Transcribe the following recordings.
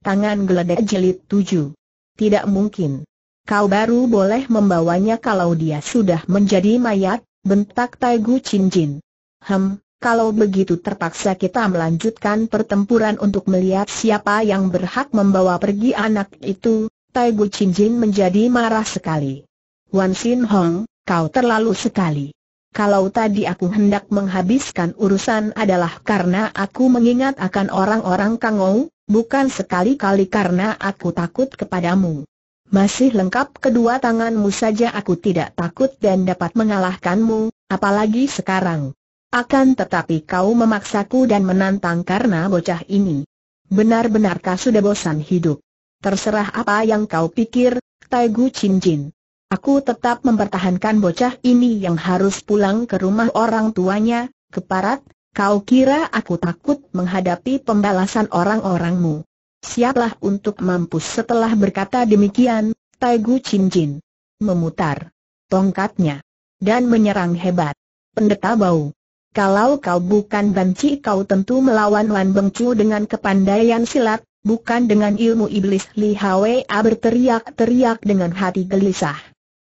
Tangan geledek jelit tujuh. Tidak mungkin. Kau baru boleh membawanya kalau dia sudah menjadi mayat, bentak Taigu Gu Chin Hem, kalau begitu terpaksa kita melanjutkan pertempuran untuk melihat siapa yang berhak membawa pergi anak itu, Taigu Gu Chin menjadi marah sekali. Wan Sin Hong, kau terlalu sekali kalau tadi aku hendak menghabiskan urusan adalah karena aku mengingat akan orang-orang Kangou, bukan sekali-kali karena aku takut kepadamu. Masih lengkap kedua tanganmu saja aku tidak takut dan dapat mengalahkanmu, apalagi sekarang. Akan tetapi kau memaksaku dan menantang karena bocah ini. Benar-benarkah sudah bosan hidup? Terserah apa yang kau pikir, Taigu Chin Jin. Aku tetap mempertahankan bocah ini yang harus pulang ke rumah orang tuanya, keparat, kau kira aku takut menghadapi pembalasan orang-orangmu. Siaplah untuk mampus setelah berkata demikian, Taigu Cincin memutar tongkatnya dan menyerang hebat. Pendeta Bau, kalau kau bukan banci kau tentu melawan Wan Bengcu dengan kepandaian silat, bukan dengan ilmu iblis Li Hwa berteriak-teriak dengan hati gelisah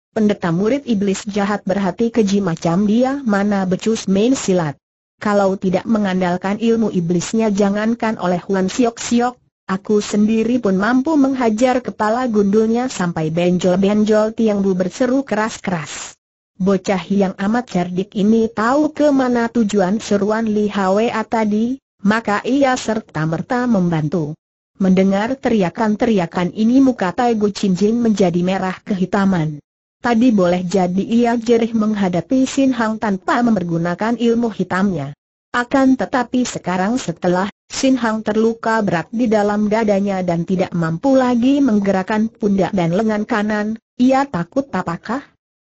pendeta murid iblis jahat berhati keji macam dia mana becus main silat. Kalau tidak mengandalkan ilmu iblisnya jangankan oleh Huan Siok Siok, aku sendiri pun mampu menghajar kepala gundulnya sampai benjol-benjol Tiang Bu berseru keras-keras. Bocah yang amat cerdik ini tahu ke mana tujuan seruan Li Hwa tadi, maka ia serta-merta membantu. Mendengar teriakan-teriakan ini muka Tai Gu Chin Jin menjadi merah kehitaman. Tadi boleh jadi ia jerih menghadapi Sin Hang tanpa mempergunakan ilmu hitamnya. Akan tetapi sekarang setelah Sin Hang terluka berat di dalam dadanya dan tidak mampu lagi menggerakkan pundak dan lengan kanan, ia takut apakah?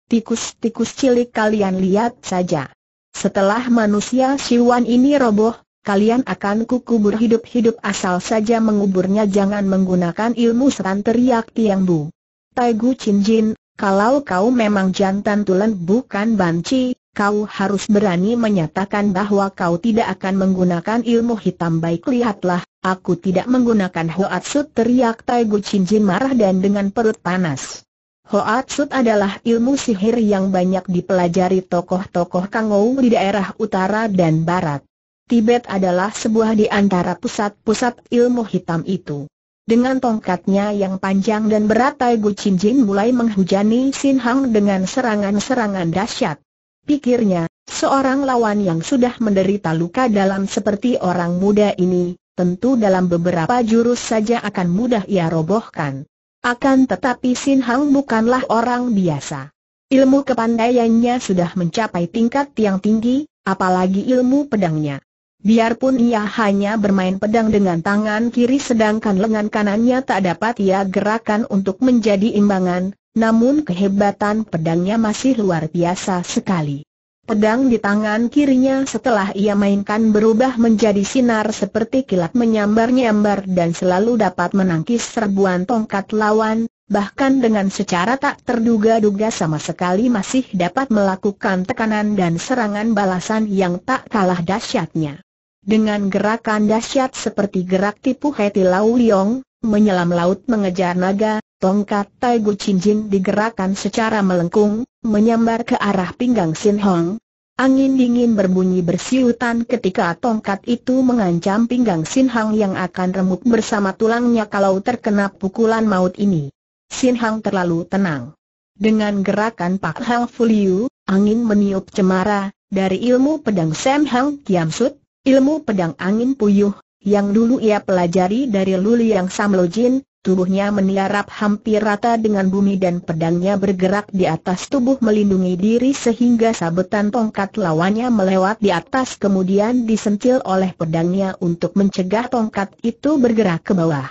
Tikus-tikus cilik kalian lihat saja. Setelah manusia siwan ini roboh, kalian akan kukubur hidup-hidup asal saja menguburnya jangan menggunakan ilmu seran teriak Tiang Bu. Tai Gu Chin Jin, kalau kau memang jantan tulen bukan banci, kau harus berani menyatakan bahwa kau tidak akan menggunakan ilmu hitam baik lihatlah, aku tidak menggunakan Ho'at sut teriak Tai Gu marah dan dengan perut panas. Ho'at sut adalah ilmu sihir yang banyak dipelajari tokoh-tokoh Kangou di daerah utara dan barat. Tibet adalah sebuah di antara pusat-pusat ilmu hitam itu. Dengan tongkatnya yang panjang dan berat Tai Gu Chin Jin mulai menghujani Sin Hang dengan serangan-serangan dahsyat. Pikirnya, seorang lawan yang sudah menderita luka dalam seperti orang muda ini, tentu dalam beberapa jurus saja akan mudah ia robohkan. Akan tetapi Sin Hang bukanlah orang biasa. Ilmu kepandaiannya sudah mencapai tingkat yang tinggi, apalagi ilmu pedangnya. Biarpun ia hanya bermain pedang dengan tangan kiri sedangkan lengan kanannya tak dapat ia gerakan untuk menjadi imbangan, namun kehebatan pedangnya masih luar biasa sekali. Pedang di tangan kirinya setelah ia mainkan berubah menjadi sinar seperti kilat menyambar-nyambar dan selalu dapat menangkis serbuan tongkat lawan, bahkan dengan secara tak terduga-duga sama sekali masih dapat melakukan tekanan dan serangan balasan yang tak kalah dahsyatnya. Dengan gerakan dahsyat seperti gerak tipu Heti Lau Liong, menyelam laut mengejar naga, tongkat Tai Gu Chin Jin digerakkan secara melengkung, menyambar ke arah pinggang Sin Hong. Angin dingin berbunyi bersiutan ketika tongkat itu mengancam pinggang Sin Hong yang akan remuk bersama tulangnya kalau terkena pukulan maut ini. Sin Hong terlalu tenang. Dengan gerakan Pak Hang Fuliu, angin meniup cemara, dari ilmu pedang Sam Hang Kiam Sut, Ilmu pedang angin puyuh, yang dulu ia pelajari dari Luli yang Samlojin, tubuhnya meniarap hampir rata dengan bumi dan pedangnya bergerak di atas tubuh melindungi diri sehingga sabetan tongkat lawannya melewat di atas kemudian disentil oleh pedangnya untuk mencegah tongkat itu bergerak ke bawah.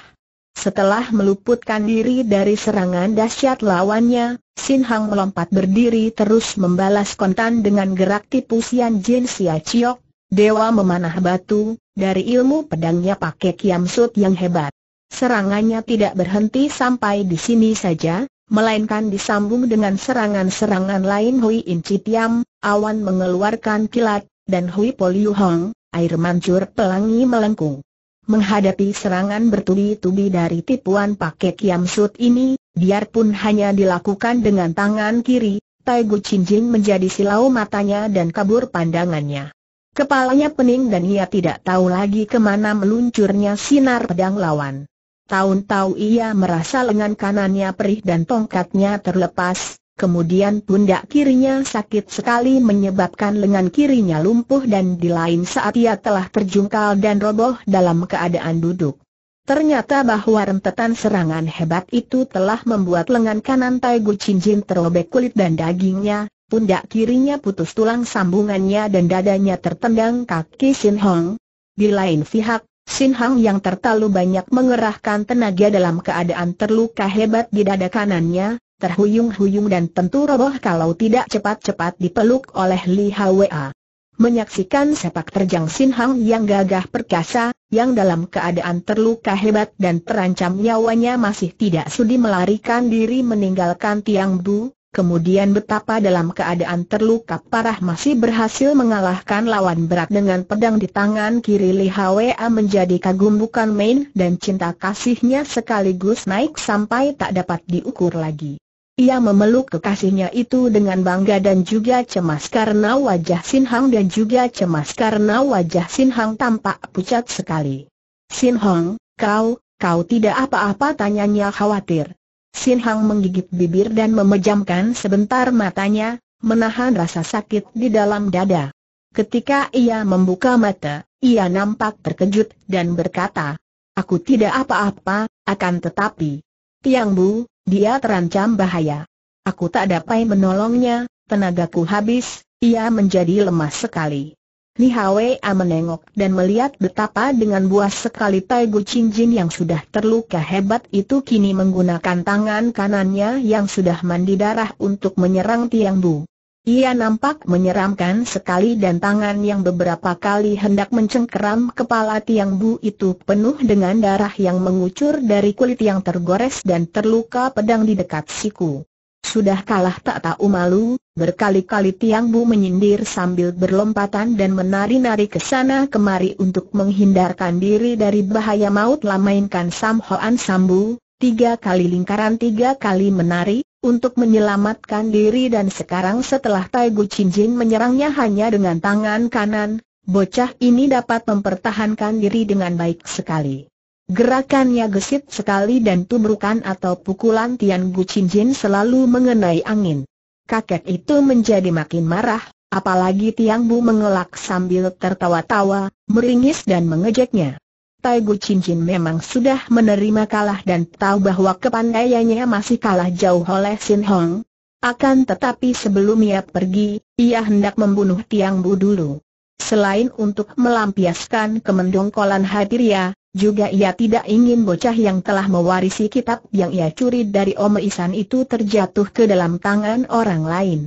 Setelah meluputkan diri dari serangan dahsyat lawannya, Sin Hang melompat berdiri terus membalas kontan dengan gerak tipu Sian Jin Sia Chiok, Dewa memanah batu, dari ilmu pedangnya pakai kiam sut yang hebat. Serangannya tidak berhenti sampai di sini saja, melainkan disambung dengan serangan-serangan lain Hui In Tiam, awan mengeluarkan kilat, dan Hui Poliu Hong, air mancur pelangi melengkung. Menghadapi serangan bertubi-tubi dari tipuan pakai kiam sut ini, biarpun hanya dilakukan dengan tangan kiri, Tai Gu Chin Jing menjadi silau matanya dan kabur pandangannya. Kepalanya pening dan ia tidak tahu lagi kemana meluncurnya sinar pedang lawan. tahun tahu ia merasa lengan kanannya perih dan tongkatnya terlepas, kemudian pundak kirinya sakit sekali menyebabkan lengan kirinya lumpuh dan di lain saat ia telah terjungkal dan roboh dalam keadaan duduk. Ternyata bahwa rentetan serangan hebat itu telah membuat lengan kanan Tai Gu Chin Jin terobek kulit dan dagingnya, pundak kirinya putus tulang sambungannya dan dadanya tertendang kaki Sin Hong. Di lain pihak, Sin Hong yang terlalu banyak mengerahkan tenaga dalam keadaan terluka hebat di dada kanannya, terhuyung-huyung dan tentu roboh kalau tidak cepat-cepat dipeluk oleh Li Hwa. Menyaksikan sepak terjang Sin Hong yang gagah perkasa, yang dalam keadaan terluka hebat dan terancam nyawanya masih tidak sudi melarikan diri meninggalkan Tiang Bu, Kemudian betapa dalam keadaan terluka parah masih berhasil mengalahkan lawan berat dengan pedang di tangan kiri Li Hwa menjadi kagum bukan main dan cinta kasihnya sekaligus naik sampai tak dapat diukur lagi. Ia memeluk kekasihnya itu dengan bangga dan juga cemas karena wajah Sin Hang dan juga cemas karena wajah Sin Hang tampak pucat sekali. Sin Hang, kau, kau tidak apa-apa tanyanya khawatir. Sin Hang menggigit bibir dan memejamkan sebentar matanya, menahan rasa sakit di dalam dada. Ketika ia membuka mata, ia nampak terkejut dan berkata, Aku tidak apa-apa, akan tetapi, Tiang Bu, dia terancam bahaya. Aku tak dapat menolongnya, tenagaku habis, ia menjadi lemah sekali. Nihawe menengok dan melihat betapa dengan buas sekali Tai Gu Jin yang sudah terluka hebat itu kini menggunakan tangan kanannya yang sudah mandi darah untuk menyerang Tiang Bu. Ia nampak menyeramkan sekali dan tangan yang beberapa kali hendak mencengkeram kepala Tiang Bu itu penuh dengan darah yang mengucur dari kulit yang tergores dan terluka pedang di dekat siku. Sudah kalah tak tahu malu, berkali-kali Tiang Bu menyindir sambil berlompatan dan menari-nari ke sana kemari untuk menghindarkan diri dari bahaya maut lamainkan mainkan Sam Hoan Sambu, tiga kali lingkaran tiga kali menari, untuk menyelamatkan diri dan sekarang setelah Tai Gu Chin Jin menyerangnya hanya dengan tangan kanan, bocah ini dapat mempertahankan diri dengan baik sekali. Gerakannya gesit sekali dan tubrukan atau pukulan Tian Gu Jin selalu mengenai angin. Kakek itu menjadi makin marah, apalagi Tian Bu mengelak sambil tertawa-tawa, meringis dan mengejeknya. Tai Gu Jin memang sudah menerima kalah dan tahu bahwa kepandaiannya masih kalah jauh oleh Sin Hong. Akan tetapi sebelum ia pergi, ia hendak membunuh Tiang Bu dulu. Selain untuk melampiaskan kemendongkolan hati ria, juga ia tidak ingin bocah yang telah mewarisi kitab yang ia curi dari Om Isan itu terjatuh ke dalam tangan orang lain.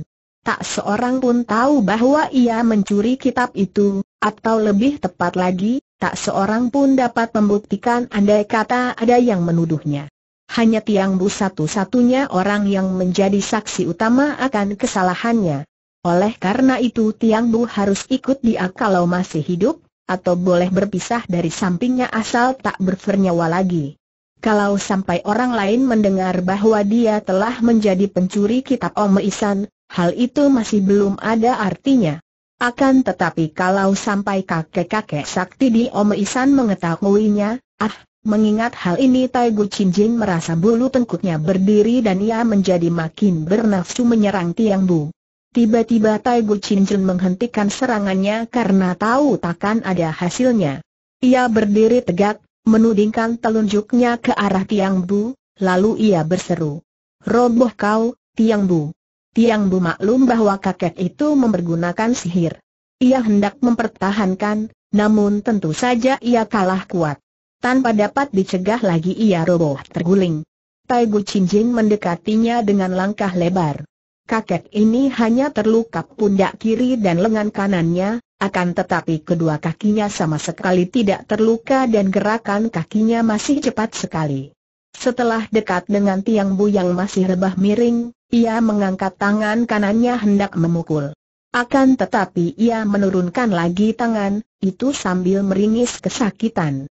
Tak seorang pun tahu bahwa ia mencuri kitab itu, atau lebih tepat lagi, tak seorang pun dapat membuktikan andai kata ada yang menuduhnya. Hanya Tiang Bu satu-satunya orang yang menjadi saksi utama akan kesalahannya. Oleh karena itu Tiang Bu harus ikut dia kalau masih hidup, atau boleh berpisah dari sampingnya asal tak bernyawa lagi. Kalau sampai orang lain mendengar bahwa dia telah menjadi pencuri kitab Om Isan, hal itu masih belum ada artinya. Akan tetapi kalau sampai kakek-kakek sakti di Om Isan mengetahuinya, ah, mengingat hal ini Tai Gu Chin Jin merasa bulu tengkuknya berdiri dan ia menjadi makin bernafsu menyerang Tiang Bu. Tiba-tiba Chin Chinjun menghentikan serangannya karena tahu takkan ada hasilnya. Ia berdiri tegak, menudingkan telunjuknya ke arah Tiang Bu, lalu ia berseru. Roboh kau, Tiang Bu. Tiang Bu maklum bahwa kakek itu mempergunakan sihir. Ia hendak mempertahankan, namun tentu saja ia kalah kuat. Tanpa dapat dicegah lagi ia roboh terguling. Chin Chinjin mendekatinya dengan langkah lebar kakek ini hanya terluka pundak kiri dan lengan kanannya, akan tetapi kedua kakinya sama sekali tidak terluka dan gerakan kakinya masih cepat sekali. Setelah dekat dengan tiang bu yang masih rebah miring, ia mengangkat tangan kanannya hendak memukul. Akan tetapi ia menurunkan lagi tangan, itu sambil meringis kesakitan.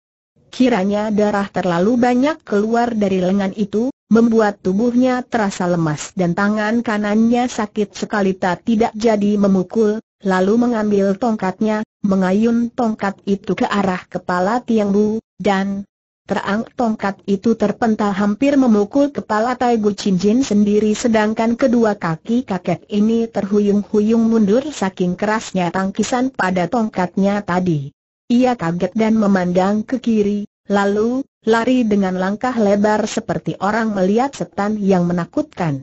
Kiranya darah terlalu banyak keluar dari lengan itu, membuat tubuhnya terasa lemas dan tangan kanannya sakit sekali tak tidak jadi memukul, lalu mengambil tongkatnya, mengayun tongkat itu ke arah kepala Tiang Bu, dan terang tongkat itu terpental hampir memukul kepala Tai Gu Chin Jin sendiri sedangkan kedua kaki kakek ini terhuyung-huyung mundur saking kerasnya tangkisan pada tongkatnya tadi. Ia kaget dan memandang ke kiri, lalu lari dengan langkah lebar seperti orang melihat setan yang menakutkan.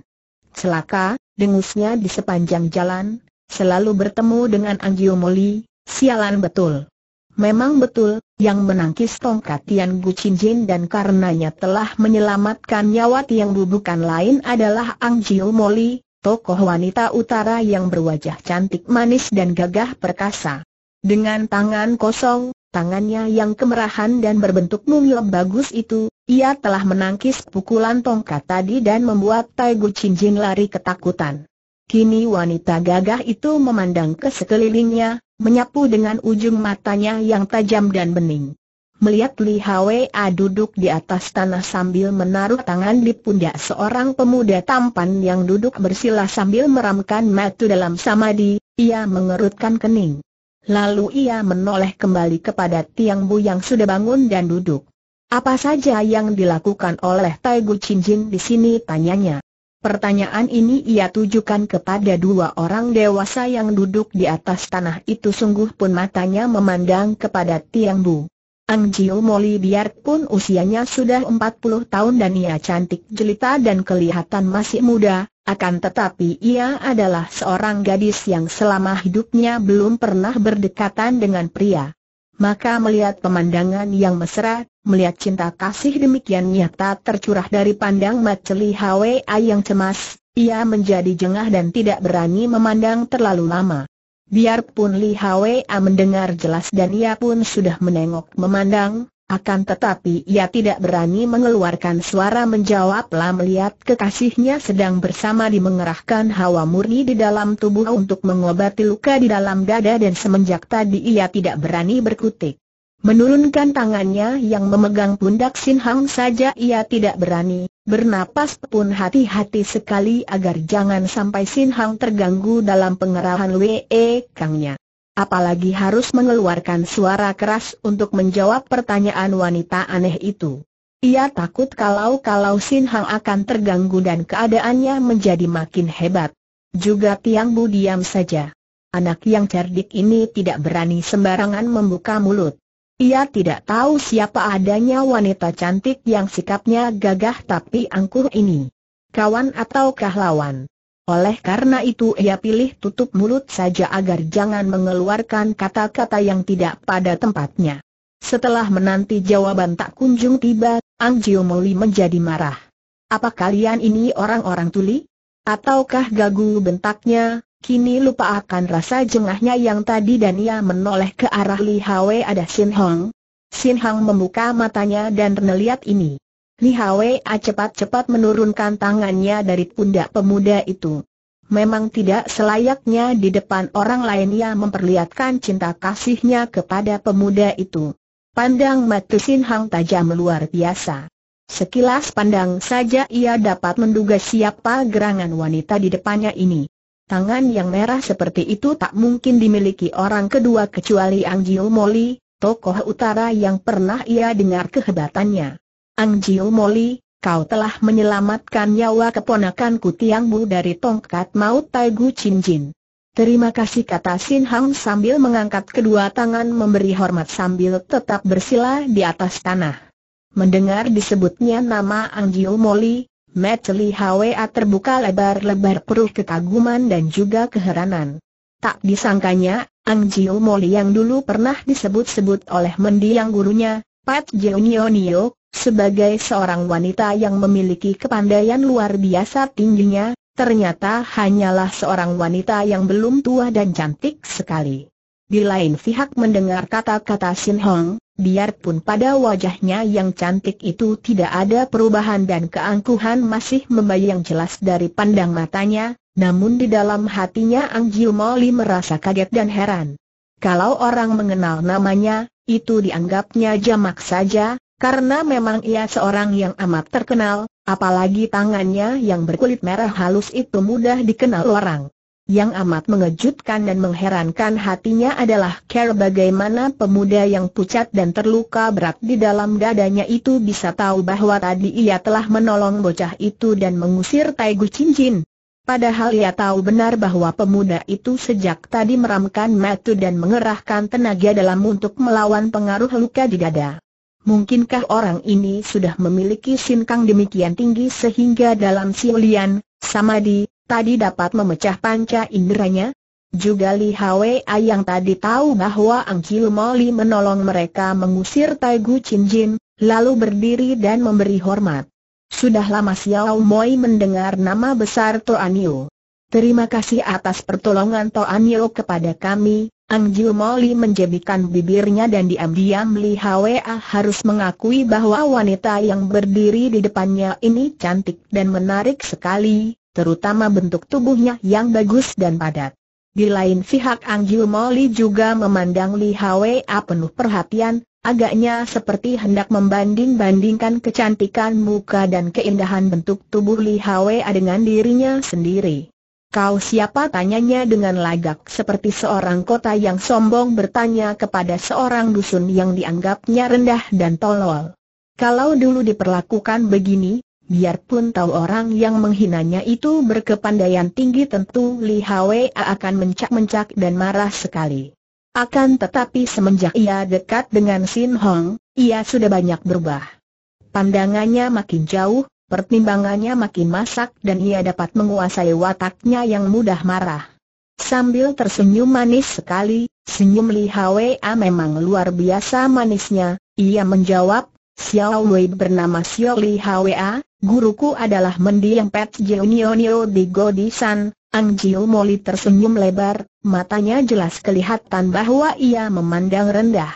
Celaka, dengusnya di sepanjang jalan, selalu bertemu dengan Anggio Moli, sialan betul. Memang betul, yang menangkis tongkat Tian Gu Chin Jin dan karenanya telah menyelamatkan nyawa Tiang Bu bukan lain adalah Ang Jiu Moli, tokoh wanita utara yang berwajah cantik manis dan gagah perkasa. Dengan tangan kosong, tangannya yang kemerahan dan berbentuk mungil bagus itu, ia telah menangkis pukulan tongkat tadi dan membuat Tai Gu Jin lari ketakutan. Kini wanita gagah itu memandang ke sekelilingnya, menyapu dengan ujung matanya yang tajam dan bening. Melihat Li Hwa duduk di atas tanah sambil menaruh tangan di pundak seorang pemuda tampan yang duduk bersila sambil meramkan matu dalam samadi, ia mengerutkan kening. Lalu ia menoleh kembali kepada Tiang Bu yang sudah bangun dan duduk. Apa saja yang dilakukan oleh Tai Gu Chin Jin di sini tanyanya. Pertanyaan ini ia tujukan kepada dua orang dewasa yang duduk di atas tanah itu sungguh pun matanya memandang kepada Tiang Bu. Ang Jiu Moli biarpun usianya sudah 40 tahun dan ia cantik jelita dan kelihatan masih muda, akan tetapi ia adalah seorang gadis yang selama hidupnya belum pernah berdekatan dengan pria. Maka melihat pemandangan yang mesra, melihat cinta kasih demikian nyata tercurah dari pandang Maceli Hwa yang cemas, ia menjadi jengah dan tidak berani memandang terlalu lama. Biarpun Li Hwa mendengar jelas dan ia pun sudah menengok memandang, akan tetapi ia tidak berani mengeluarkan suara menjawab lah melihat kekasihnya sedang bersama dimengerahkan hawa murni di dalam tubuh untuk mengobati luka di dalam dada dan semenjak tadi ia tidak berani berkutik. Menurunkan tangannya yang memegang pundak Sin Hang saja ia tidak berani, bernapas pun hati-hati sekali agar jangan sampai Sin Hang terganggu dalam pengerahan Wee Kangnya. Apalagi harus mengeluarkan suara keras untuk menjawab pertanyaan wanita aneh itu. Ia takut kalau-kalau Sin Hang akan terganggu dan keadaannya menjadi makin hebat. Juga Tiang Bu diam saja. Anak yang cerdik ini tidak berani sembarangan membuka mulut. Ia tidak tahu siapa adanya wanita cantik yang sikapnya gagah tapi angkuh ini. Kawan ataukah lawan? Oleh karena itu ia pilih tutup mulut saja agar jangan mengeluarkan kata-kata yang tidak pada tempatnya. Setelah menanti jawaban tak kunjung tiba, Ang Jiu menjadi marah. Apa kalian ini orang-orang tuli? Ataukah gagu bentaknya, Kini lupa akan rasa jengahnya yang tadi dan ia menoleh ke arah Li Hwe ada Sin Hong. Sin Hong membuka matanya dan melihat ini. Li Hwe cepat-cepat menurunkan tangannya dari pundak pemuda itu. Memang tidak selayaknya di depan orang lain ia memperlihatkan cinta kasihnya kepada pemuda itu. Pandang mata Sin Hong tajam luar biasa. Sekilas pandang saja ia dapat menduga siapa gerangan wanita di depannya ini. Tangan yang merah seperti itu tak mungkin dimiliki orang kedua kecuali Ang Jiu Moli, tokoh utara yang pernah ia dengar kehebatannya. Ang Jiu Moli, kau telah menyelamatkan nyawa keponakanku Bu dari tongkat maut Taigu Jin. Terima kasih kata Sin Hang sambil mengangkat kedua tangan memberi hormat sambil tetap bersila di atas tanah. Mendengar disebutnya nama Ang Jiu Moli, Mat Hwa terbuka lebar-lebar perut kekaguman dan juga keheranan. Tak disangkanya, Ang Jiu Moli yang dulu pernah disebut-sebut oleh mendiang gurunya, Pat Nio sebagai seorang wanita yang memiliki kepandaian luar biasa tingginya, ternyata hanyalah seorang wanita yang belum tua dan cantik sekali. Di lain pihak mendengar kata-kata Sin Hong, biarpun pada wajahnya yang cantik itu tidak ada perubahan dan keangkuhan masih membayang jelas dari pandang matanya, namun di dalam hatinya Ang Jiu merasa kaget dan heran. Kalau orang mengenal namanya, itu dianggapnya jamak saja, karena memang ia seorang yang amat terkenal, apalagi tangannya yang berkulit merah halus itu mudah dikenal orang. Yang amat mengejutkan dan mengherankan hatinya adalah care bagaimana pemuda yang pucat dan terluka berat di dalam dadanya itu bisa tahu bahwa tadi ia telah menolong bocah itu dan mengusir Taigu Cincin. Padahal ia tahu benar bahwa pemuda itu sejak tadi meramkan mata dan mengerahkan tenaga dalam untuk melawan pengaruh luka di dada. Mungkinkah orang ini sudah memiliki sinkang demikian tinggi sehingga dalam siulian, Samadi? tadi dapat memecah panca inderanya? Juga Li Hwa yang tadi tahu bahwa Angkil Moli menolong mereka mengusir Taigu Gu lalu berdiri dan memberi hormat. Sudah lama Xiao Moi mendengar nama besar Toanio. Yu. Terima kasih atas pertolongan Toanio Yu kepada kami, Angkil Moli menjebikan bibirnya dan diam-diam Li A harus mengakui bahwa wanita yang berdiri di depannya ini cantik dan menarik sekali, terutama bentuk tubuhnya yang bagus dan padat. Di lain pihak Ang juga memandang Li Hwa penuh perhatian, agaknya seperti hendak membanding-bandingkan kecantikan muka dan keindahan bentuk tubuh Li Hwa dengan dirinya sendiri. Kau siapa tanyanya dengan lagak seperti seorang kota yang sombong bertanya kepada seorang dusun yang dianggapnya rendah dan tolol. Kalau dulu diperlakukan begini, biarpun tahu orang yang menghinanya itu berkepandaian tinggi tentu Li Hwa akan mencak-mencak dan marah sekali. Akan tetapi semenjak ia dekat dengan Sin Hong, ia sudah banyak berubah. Pandangannya makin jauh, pertimbangannya makin masak dan ia dapat menguasai wataknya yang mudah marah. Sambil tersenyum manis sekali, senyum Li Hwa memang luar biasa manisnya, ia menjawab, Xiao Wei bernama Xiao Li Hwa, Guruku adalah mendiang Pet Jionio di Godisan, Ang Jiu Moli tersenyum lebar, matanya jelas kelihatan bahwa ia memandang rendah.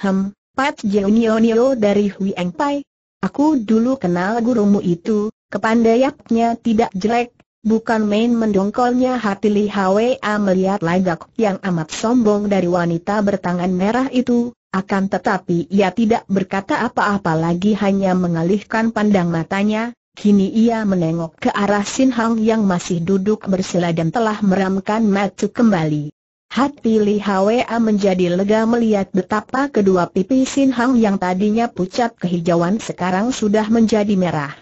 Hem, Pat Nio dari Huang Pai. Aku dulu kenal gurumu itu, kepandaiannya tidak jelek, bukan main mendongkolnya hati Li Hwa melihat lagak yang amat sombong dari wanita bertangan merah itu, akan tetapi ia tidak berkata apa-apa lagi hanya mengalihkan pandang matanya, kini ia menengok ke arah Sin Hang yang masih duduk bersila dan telah meramkan matuk kembali. Hati Li Hwa menjadi lega melihat betapa kedua pipi Sin Hang yang tadinya pucat kehijauan sekarang sudah menjadi merah.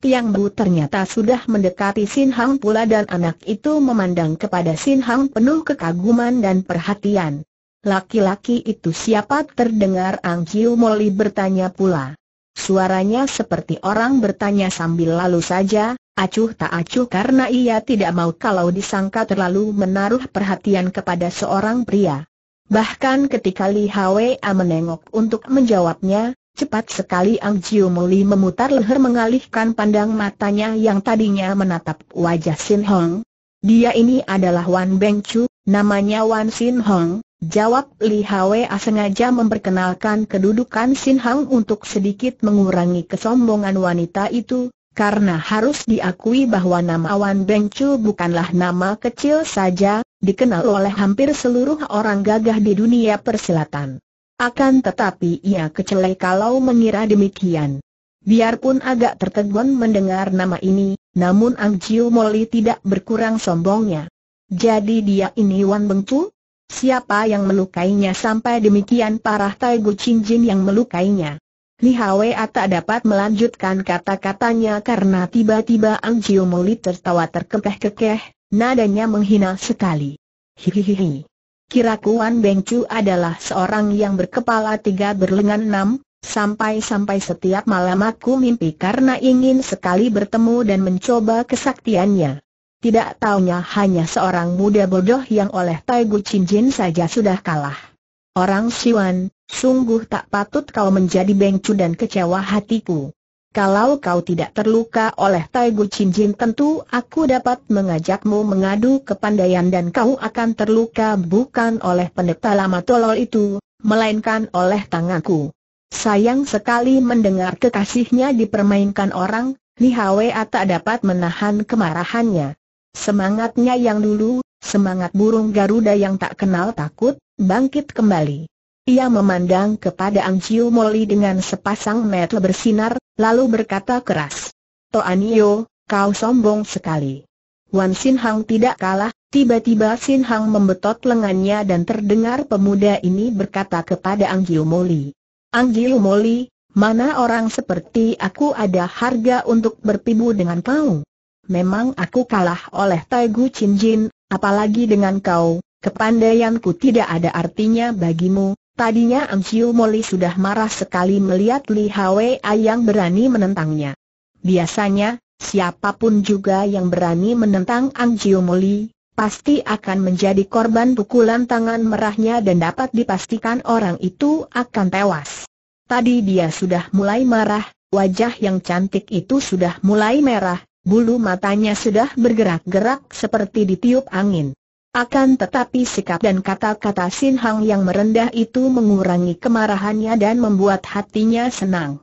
Tiang Bu ternyata sudah mendekati Sin Hang pula dan anak itu memandang kepada Sin Hang penuh kekaguman dan perhatian. Laki-laki itu siapa terdengar Ang Chiu Moli bertanya pula. Suaranya seperti orang bertanya sambil lalu saja, acuh tak acuh karena ia tidak mau kalau disangka terlalu menaruh perhatian kepada seorang pria. Bahkan ketika Li Hwa menengok untuk menjawabnya, cepat sekali Ang Chiu Moli memutar leher mengalihkan pandang matanya yang tadinya menatap wajah Sin Hong. Dia ini adalah Wan Beng Chu, namanya Wan Sin Hong, Jawab Li Hwe sengaja memperkenalkan kedudukan Sin Hang untuk sedikit mengurangi kesombongan wanita itu, karena harus diakui bahwa nama Wan Beng Chu bukanlah nama kecil saja, dikenal oleh hampir seluruh orang gagah di dunia persilatan. Akan tetapi ia kecelai kalau mengira demikian. Biarpun agak tertegun mendengar nama ini, namun Ang Jiu Moli tidak berkurang sombongnya. Jadi dia ini Wan Beng Chu? Siapa yang melukainya sampai demikian parah Tai Gu Chin Jin yang melukainya? Li Hwa tak dapat melanjutkan kata-katanya karena tiba-tiba Ang Jiu Moli tertawa terkekeh-kekeh, nadanya menghina sekali. Hihihi. Kira Kuan Beng Chu adalah seorang yang berkepala tiga berlengan enam, sampai-sampai setiap malam aku mimpi karena ingin sekali bertemu dan mencoba kesaktiannya. Tidak taunya hanya seorang muda bodoh yang oleh Tai Gu Chin Jin saja sudah kalah. Orang Siwan, sungguh tak patut kau menjadi bengcu dan kecewa hatiku. Kalau kau tidak terluka oleh Tai Gu Chin Jin tentu aku dapat mengajakmu mengadu ke kepandaian dan kau akan terluka bukan oleh pendeta lama tolol itu, melainkan oleh tanganku. Sayang sekali mendengar kekasihnya dipermainkan orang, Li Hwa tak dapat menahan kemarahannya. Semangatnya yang dulu, semangat burung Garuda yang tak kenal takut, bangkit kembali. Ia memandang kepada Ang Chiu Moli dengan sepasang mata bersinar, lalu berkata keras. Toanio, kau sombong sekali. Wan Sin Hang tidak kalah, tiba-tiba Sin Hang membetot lengannya dan terdengar pemuda ini berkata kepada Ang Chiu Moli. Ang Chiu Moli, mana orang seperti aku ada harga untuk berpibu dengan kau? memang aku kalah oleh Taigu Chin Jin, apalagi dengan kau, kepandaianku tidak ada artinya bagimu. Tadinya Ang Siu Moli sudah marah sekali melihat Li Hwe yang berani menentangnya. Biasanya, siapapun juga yang berani menentang Ang Siu Moli, pasti akan menjadi korban pukulan tangan merahnya dan dapat dipastikan orang itu akan tewas. Tadi dia sudah mulai marah, wajah yang cantik itu sudah mulai merah, Bulu matanya sudah bergerak-gerak seperti ditiup angin. Akan tetapi sikap dan kata-kata Sin Hang yang merendah itu mengurangi kemarahannya dan membuat hatinya senang.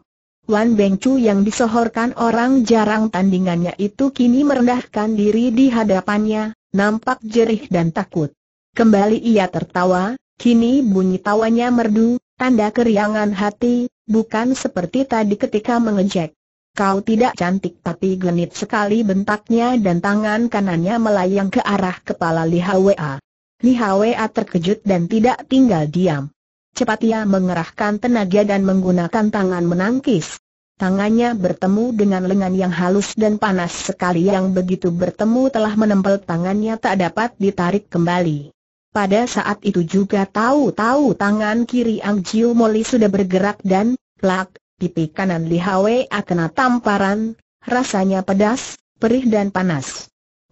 Wan Beng Chu yang disohorkan orang jarang tandingannya itu kini merendahkan diri di hadapannya, nampak jerih dan takut. Kembali ia tertawa, kini bunyi tawanya merdu, tanda keriangan hati, bukan seperti tadi ketika mengejek. Kau tidak cantik tapi genit sekali bentaknya dan tangan kanannya melayang ke arah kepala Li Hwa. Li Hwa terkejut dan tidak tinggal diam. Cepat ia mengerahkan tenaga dan menggunakan tangan menangkis. Tangannya bertemu dengan lengan yang halus dan panas sekali yang begitu bertemu telah menempel tangannya tak dapat ditarik kembali. Pada saat itu juga tahu-tahu tangan kiri Ang Jiu Moli sudah bergerak dan, plak, pipi kanan Li hwe akan tamparan, rasanya pedas, perih dan panas.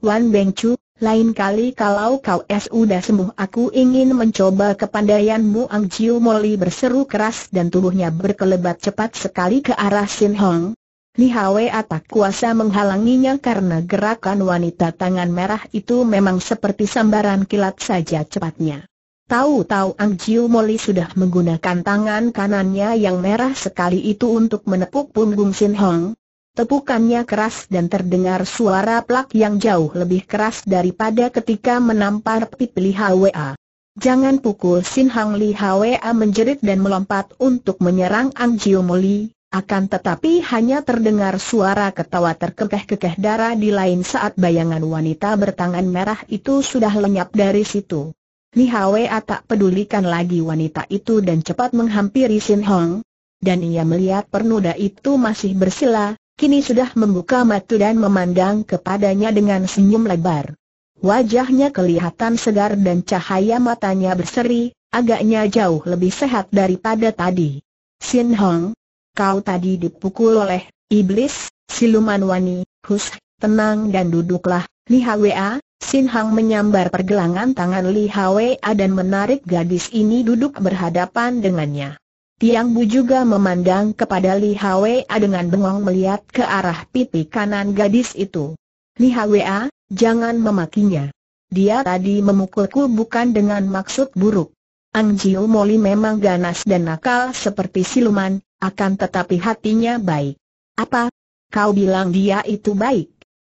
Wan Beng Chu, lain kali kalau kau es sudah sembuh aku ingin mencoba kepandaianmu Ang Jiu Moli berseru keras dan tubuhnya berkelebat cepat sekali ke arah Sin Hong. Li hwe tak kuasa menghalanginya karena gerakan wanita tangan merah itu memang seperti sambaran kilat saja cepatnya. Tahu-tahu Ang Jiu Moli sudah menggunakan tangan kanannya yang merah sekali itu untuk menepuk punggung Sin Hong. Tepukannya keras dan terdengar suara plak yang jauh lebih keras daripada ketika menampar pipi Li Hwa. Jangan pukul Sin Hong Li Hwa menjerit dan melompat untuk menyerang Ang Jiu Moli, akan tetapi hanya terdengar suara ketawa terkekeh-kekeh darah di lain saat bayangan wanita bertangan merah itu sudah lenyap dari situ. Li Hwa tak pedulikan lagi wanita itu dan cepat menghampiri Sin Hong. Dan ia melihat pernuda itu masih bersila, kini sudah membuka mata dan memandang kepadanya dengan senyum lebar. Wajahnya kelihatan segar dan cahaya matanya berseri, agaknya jauh lebih sehat daripada tadi. Sin Hong, kau tadi dipukul oleh iblis, siluman wani, hus, tenang dan duduklah, Li Hwa, Sin Hang menyambar pergelangan tangan Li Hwa dan menarik gadis ini duduk berhadapan dengannya. Tiang Bu juga memandang kepada Li Hwa dengan bengong melihat ke arah pipi kanan gadis itu. Li Hwa, jangan memakinya. Dia tadi memukulku bukan dengan maksud buruk. Ang Jiu Moli memang ganas dan nakal seperti siluman, akan tetapi hatinya baik. Apa? Kau bilang dia itu baik?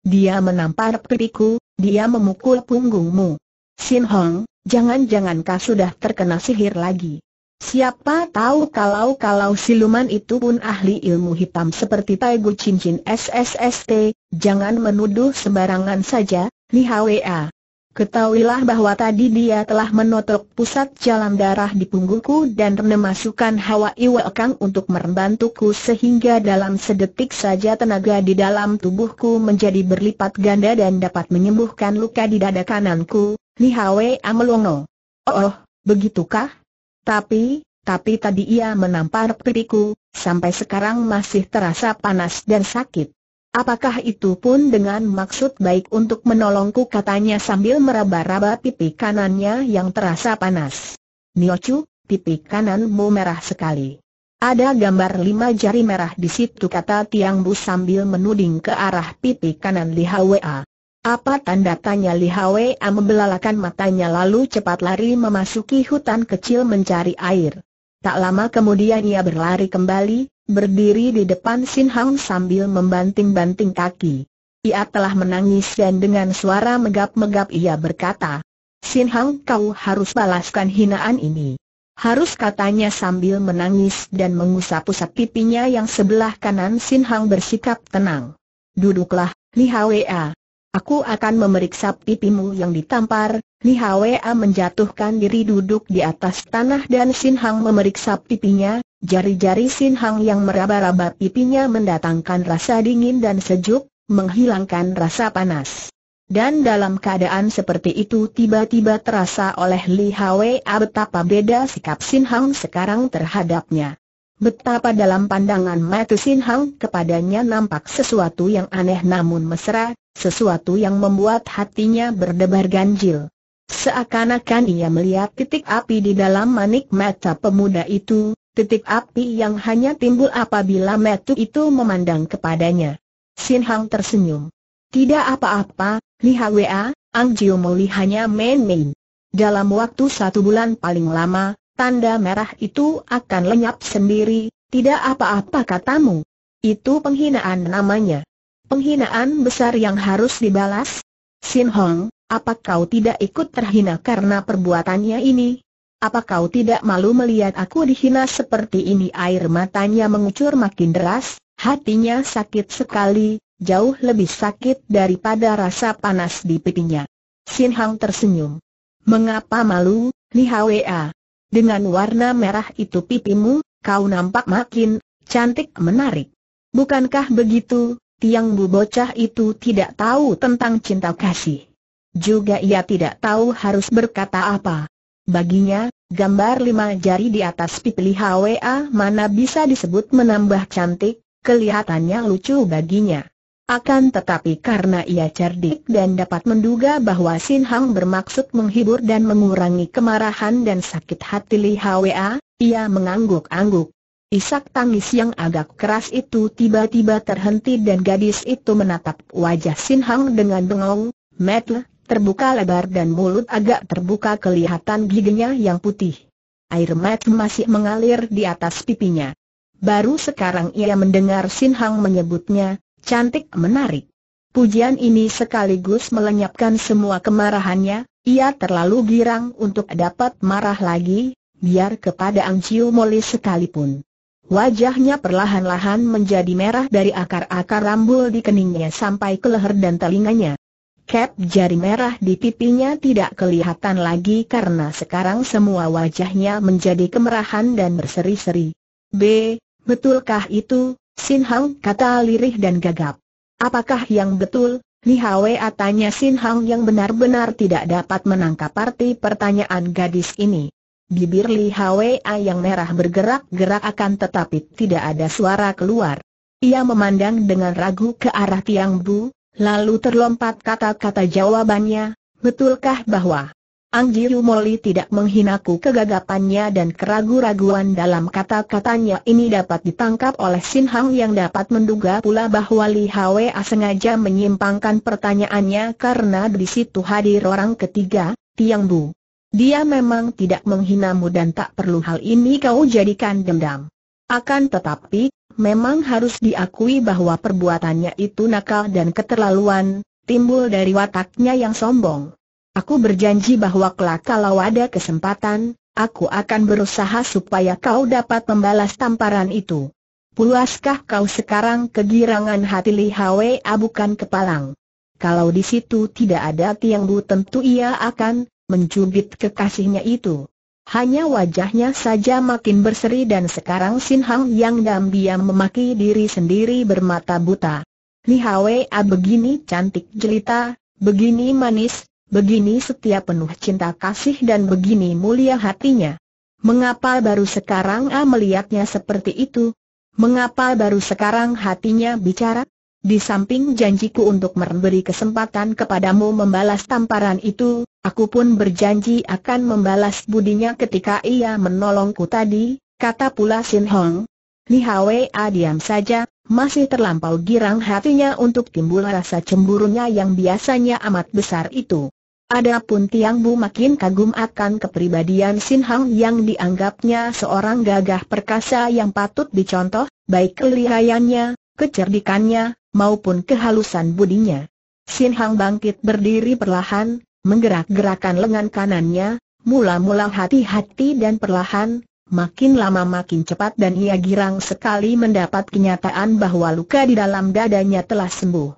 Dia menampar pipiku, dia memukul punggungmu. Sin Hong, jangan-jangan kau sudah terkena sihir lagi. Siapa tahu kalau-kalau siluman itu pun ahli ilmu hitam seperti Gu Cincin SSST, jangan menuduh sembarangan saja, Li Hwa. Ketahuilah bahwa tadi dia telah menotok pusat jalan darah di punggungku dan menemaskan hawa iwakang untuk merembantuku sehingga dalam sedetik saja tenaga di dalam tubuhku menjadi berlipat ganda dan dapat menyembuhkan luka di dada kananku. Nihawe Amelongo. oh, begitukah? Tapi, tapi tadi ia menampar pipiku, sampai sekarang masih terasa panas dan sakit. Apakah itu pun dengan maksud baik untuk menolongku katanya sambil meraba-raba pipi kanannya yang terasa panas. Niochu, pipi kananmu merah sekali. Ada gambar lima jari merah di situ kata Tiang Bu sambil menuding ke arah pipi kanan Li Hwa. Apa tanda tanya Li Hwa membelalakan matanya lalu cepat lari memasuki hutan kecil mencari air. Tak lama kemudian ia berlari kembali, berdiri di depan Sin Hang sambil membanting-banting kaki. Ia telah menangis dan dengan suara megap-megap ia berkata, Sin Hang kau harus balaskan hinaan ini. Harus katanya sambil menangis dan mengusap-usap pipinya yang sebelah kanan Sin Hang bersikap tenang. Duduklah, Li Hwa. Aku akan memeriksa pipimu yang ditampar, Li Hwa menjatuhkan diri duduk di atas tanah dan Sin Hang memeriksa pipinya, Jari-jari Sin Hang yang meraba-raba pipinya mendatangkan rasa dingin dan sejuk, menghilangkan rasa panas. Dan dalam keadaan seperti itu tiba-tiba terasa oleh Li Hwa betapa beda sikap Sin Hang sekarang terhadapnya. Betapa dalam pandangan mata Sin Hang kepadanya nampak sesuatu yang aneh namun mesra, sesuatu yang membuat hatinya berdebar ganjil. Seakan-akan ia melihat titik api di dalam manik mata pemuda itu, titik api yang hanya timbul apabila metu itu memandang kepadanya. Sin Hang tersenyum. Tidak apa-apa, Li Hwa, Ang Jiu Moli hanya main-main. Dalam waktu satu bulan paling lama, tanda merah itu akan lenyap sendiri, tidak apa-apa katamu. Itu penghinaan namanya. Penghinaan besar yang harus dibalas? Sin Hong, apa kau tidak ikut terhina karena perbuatannya ini? Apa kau tidak malu melihat aku dihina seperti ini? Air matanya mengucur makin deras, hatinya sakit sekali, jauh lebih sakit daripada rasa panas di pipinya. Sin Hang tersenyum. Mengapa malu, Ni Hwa? Dengan warna merah itu pipimu, kau nampak makin cantik menarik. Bukankah begitu, tiang bu bocah itu tidak tahu tentang cinta kasih. Juga ia tidak tahu harus berkata apa. Baginya, gambar lima jari di atas pipili HWA mana bisa disebut menambah cantik, kelihatannya lucu baginya. Akan tetapi karena ia cerdik dan dapat menduga bahwa Sin Hang bermaksud menghibur dan mengurangi kemarahan dan sakit hati Li Hwa, ia mengangguk-angguk. Isak tangis yang agak keras itu tiba-tiba terhenti dan gadis itu menatap wajah Sin Hang dengan bengong, Metle, terbuka lebar dan mulut agak terbuka kelihatan giginya yang putih. Air mata masih mengalir di atas pipinya. Baru sekarang ia mendengar Sin Hang menyebutnya, cantik menarik. Pujian ini sekaligus melenyapkan semua kemarahannya, ia terlalu girang untuk dapat marah lagi, biar kepada Ang Chiu Moli sekalipun. Wajahnya perlahan-lahan menjadi merah dari akar-akar rambut di keningnya sampai ke leher dan telinganya. Cap jari merah di pipinya tidak kelihatan lagi karena sekarang semua wajahnya menjadi kemerahan dan berseri-seri. B. Betulkah itu, Sin Hang kata lirih dan gagap. Apakah yang betul? Li Hwe atanya Sin Hang yang benar-benar tidak dapat menangkap arti pertanyaan gadis ini. Bibir Li Hwa yang merah bergerak-gerak akan tetapi tidak ada suara keluar. Ia memandang dengan ragu ke arah Tiang Bu, Lalu terlompat kata-kata jawabannya, betulkah bahwa Anggi Moli tidak menghinaku kegagapannya dan keragu-raguan dalam kata-katanya ini dapat ditangkap oleh Sin Hang yang dapat menduga pula bahwa Li Hwa sengaja menyimpangkan pertanyaannya karena di situ hadir orang ketiga, Tiang Bu. Dia memang tidak menghinamu dan tak perlu hal ini kau jadikan dendam. Akan tetapi, memang harus diakui bahwa perbuatannya itu nakal dan keterlaluan, timbul dari wataknya yang sombong. Aku berjanji bahwa kelak kalau ada kesempatan, aku akan berusaha supaya kau dapat membalas tamparan itu. Puaskah kau sekarang kegirangan hati Li Hwa abukan ah, kepalang? Kalau di situ tidak ada Tiang Bu tentu ia akan mencubit kekasihnya itu. Hanya wajahnya saja makin berseri dan sekarang Sin Hang yang diam-diam memaki diri sendiri bermata buta. Ni Hwa ah, begini cantik jelita, begini manis, begini setia penuh cinta kasih dan begini mulia hatinya. Mengapa baru sekarang A melihatnya seperti itu? Mengapa baru sekarang hatinya bicara? Di samping janjiku untuk memberi kesempatan kepadamu membalas tamparan itu, Aku pun berjanji akan membalas budinya ketika ia menolongku tadi, kata pula Sin Hong. Ni Hwa ah, diam saja, masih terlampau girang hatinya untuk timbul rasa cemburunya yang biasanya amat besar itu. Adapun Tiang Bu makin kagum akan kepribadian Sin Hong yang dianggapnya seorang gagah perkasa yang patut dicontoh, baik kelihayannya, kecerdikannya, maupun kehalusan budinya. Sin Hong bangkit berdiri perlahan, menggerak-gerakan lengan kanannya, mula-mula hati-hati dan perlahan, makin lama makin cepat dan ia girang sekali mendapat kenyataan bahwa luka di dalam dadanya telah sembuh.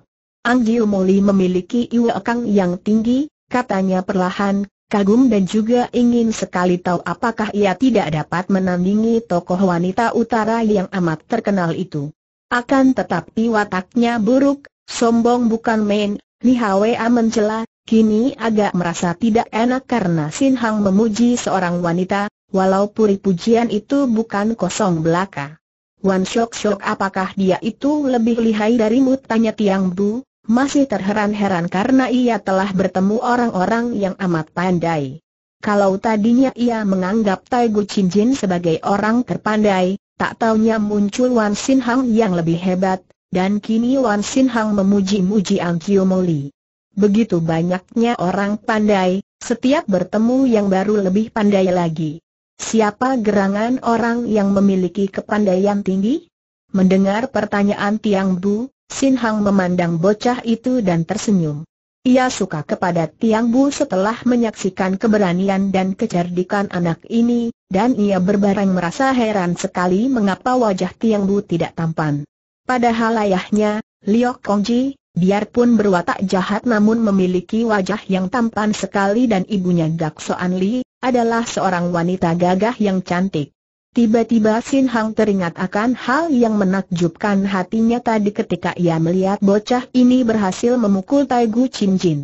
Ang Jiu Moli memiliki iwakang yang tinggi, katanya perlahan, kagum dan juga ingin sekali tahu apakah ia tidak dapat menandingi tokoh wanita utara yang amat terkenal itu. Akan tetapi wataknya buruk, sombong bukan main, Li Hwa mencela, kini agak merasa tidak enak karena Sin Hang memuji seorang wanita, walau puri-pujian itu bukan kosong belaka. Wan Shok Shok apakah dia itu lebih lihai darimu tanya Tiang Bu, masih terheran-heran karena ia telah bertemu orang-orang yang amat pandai. Kalau tadinya ia menganggap Tai Gu Chin Jin sebagai orang terpandai, tak taunya muncul Wan Sin Hang yang lebih hebat, dan kini Wan Sin Hang memuji-muji Ang Mo Moli begitu banyaknya orang pandai, setiap bertemu yang baru lebih pandai lagi. Siapa gerangan orang yang memiliki kepandaian tinggi? Mendengar pertanyaan Tiang Bu, Sin Hang memandang bocah itu dan tersenyum. Ia suka kepada Tiang Bu setelah menyaksikan keberanian dan kecerdikan anak ini, dan ia berbarang merasa heran sekali mengapa wajah Tiang Bu tidak tampan. Padahal ayahnya, Liok Kong Ji. Biarpun berwatak jahat namun memiliki wajah yang tampan sekali dan ibunya Gak Soan Li, adalah seorang wanita gagah yang cantik. Tiba-tiba Sin Hang teringat akan hal yang menakjubkan hatinya tadi ketika ia melihat bocah ini berhasil memukul Tai Gu Chin Jin.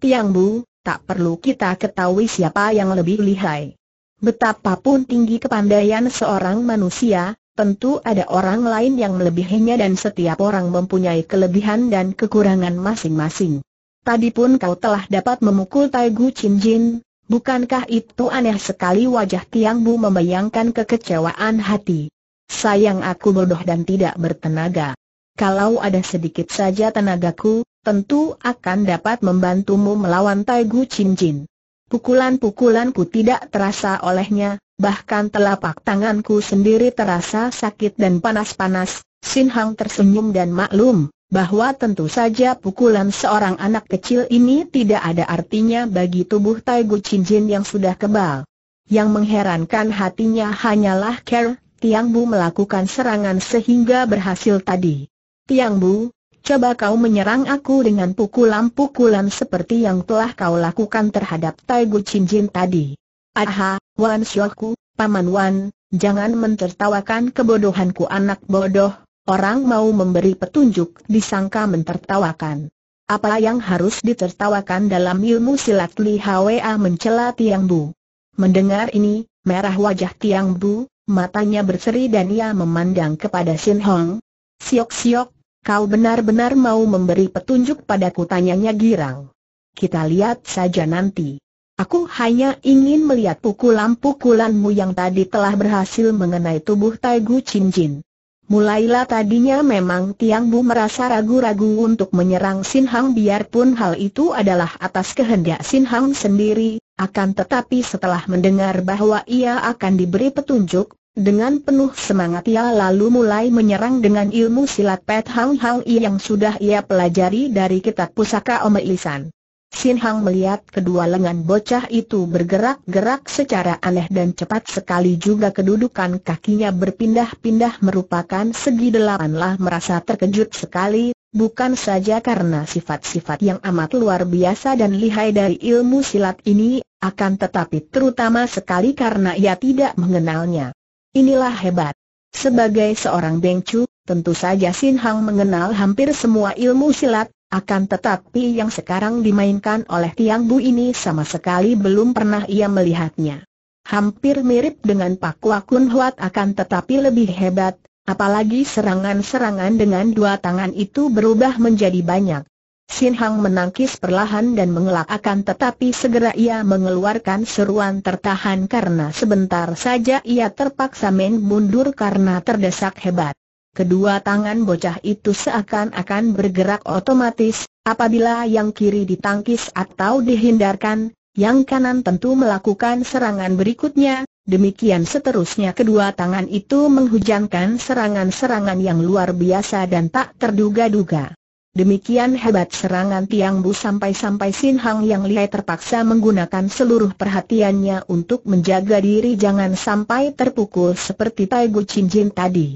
Tiang Bu, tak perlu kita ketahui siapa yang lebih lihai. Betapapun tinggi kepandaian seorang manusia, tentu ada orang lain yang melebihinya dan setiap orang mempunyai kelebihan dan kekurangan masing-masing. Tadi pun kau telah dapat memukul Tai Gu Chin Jin, bukankah itu aneh sekali wajah Tiang Bu membayangkan kekecewaan hati. Sayang aku bodoh dan tidak bertenaga. Kalau ada sedikit saja tenagaku, tentu akan dapat membantumu melawan Tai Gu Chin Jin. Pukulan-pukulanku tidak terasa olehnya, bahkan telapak tanganku sendiri terasa sakit dan panas-panas, Sin Hang tersenyum dan maklum, bahwa tentu saja pukulan seorang anak kecil ini tidak ada artinya bagi tubuh Tai Gu Jin yang sudah kebal. Yang mengherankan hatinya hanyalah Ker, Tiang Bu melakukan serangan sehingga berhasil tadi. Tiang Bu, coba kau menyerang aku dengan pukulan-pukulan seperti yang telah kau lakukan terhadap Tai Gu Jin tadi. Aha, Wan Shoku, Paman Wan, jangan mentertawakan kebodohanku anak bodoh, orang mau memberi petunjuk disangka mentertawakan. Apa yang harus ditertawakan dalam ilmu silat Li Hwa mencela Tiang Bu. Mendengar ini, merah wajah Tiang Bu, matanya berseri dan ia memandang kepada Sin Hong. Siok-siok, kau benar-benar mau memberi petunjuk padaku tanyanya girang. Kita lihat saja nanti. Aku hanya ingin melihat pukulan-pukulanmu yang tadi telah berhasil mengenai tubuh Tai Gu Mulailah tadinya memang Tiang Bu merasa ragu-ragu untuk menyerang Sin Hang biarpun hal itu adalah atas kehendak Sin Hang sendiri, akan tetapi setelah mendengar bahwa ia akan diberi petunjuk, dengan penuh semangat ia lalu mulai menyerang dengan ilmu silat Pet Hang Hang yang sudah ia pelajari dari kitab pusaka Ome Lisan. Sin Hang melihat kedua lengan bocah itu bergerak-gerak secara aneh dan cepat sekali juga kedudukan kakinya berpindah-pindah merupakan segi delapan delapanlah merasa terkejut sekali, bukan saja karena sifat-sifat yang amat luar biasa dan lihai dari ilmu silat ini, akan tetapi terutama sekali karena ia tidak mengenalnya. Inilah hebat. Sebagai seorang bengcu, tentu saja Sin Hang mengenal hampir semua ilmu silat, akan tetapi yang sekarang dimainkan oleh Tiang Bu ini sama sekali belum pernah ia melihatnya. Hampir mirip dengan Pak Kua Kun Huat akan tetapi lebih hebat, apalagi serangan-serangan dengan dua tangan itu berubah menjadi banyak. Sin Hang menangkis perlahan dan mengelak akan tetapi segera ia mengeluarkan seruan tertahan karena sebentar saja ia terpaksa main mundur karena terdesak hebat kedua tangan bocah itu seakan-akan bergerak otomatis, apabila yang kiri ditangkis atau dihindarkan, yang kanan tentu melakukan serangan berikutnya, demikian seterusnya kedua tangan itu menghujankan serangan-serangan yang luar biasa dan tak terduga-duga. Demikian hebat serangan Tiang Bu sampai-sampai Sin Hang yang lihai terpaksa menggunakan seluruh perhatiannya untuk menjaga diri jangan sampai terpukul seperti Tai Gu Chin Jin tadi.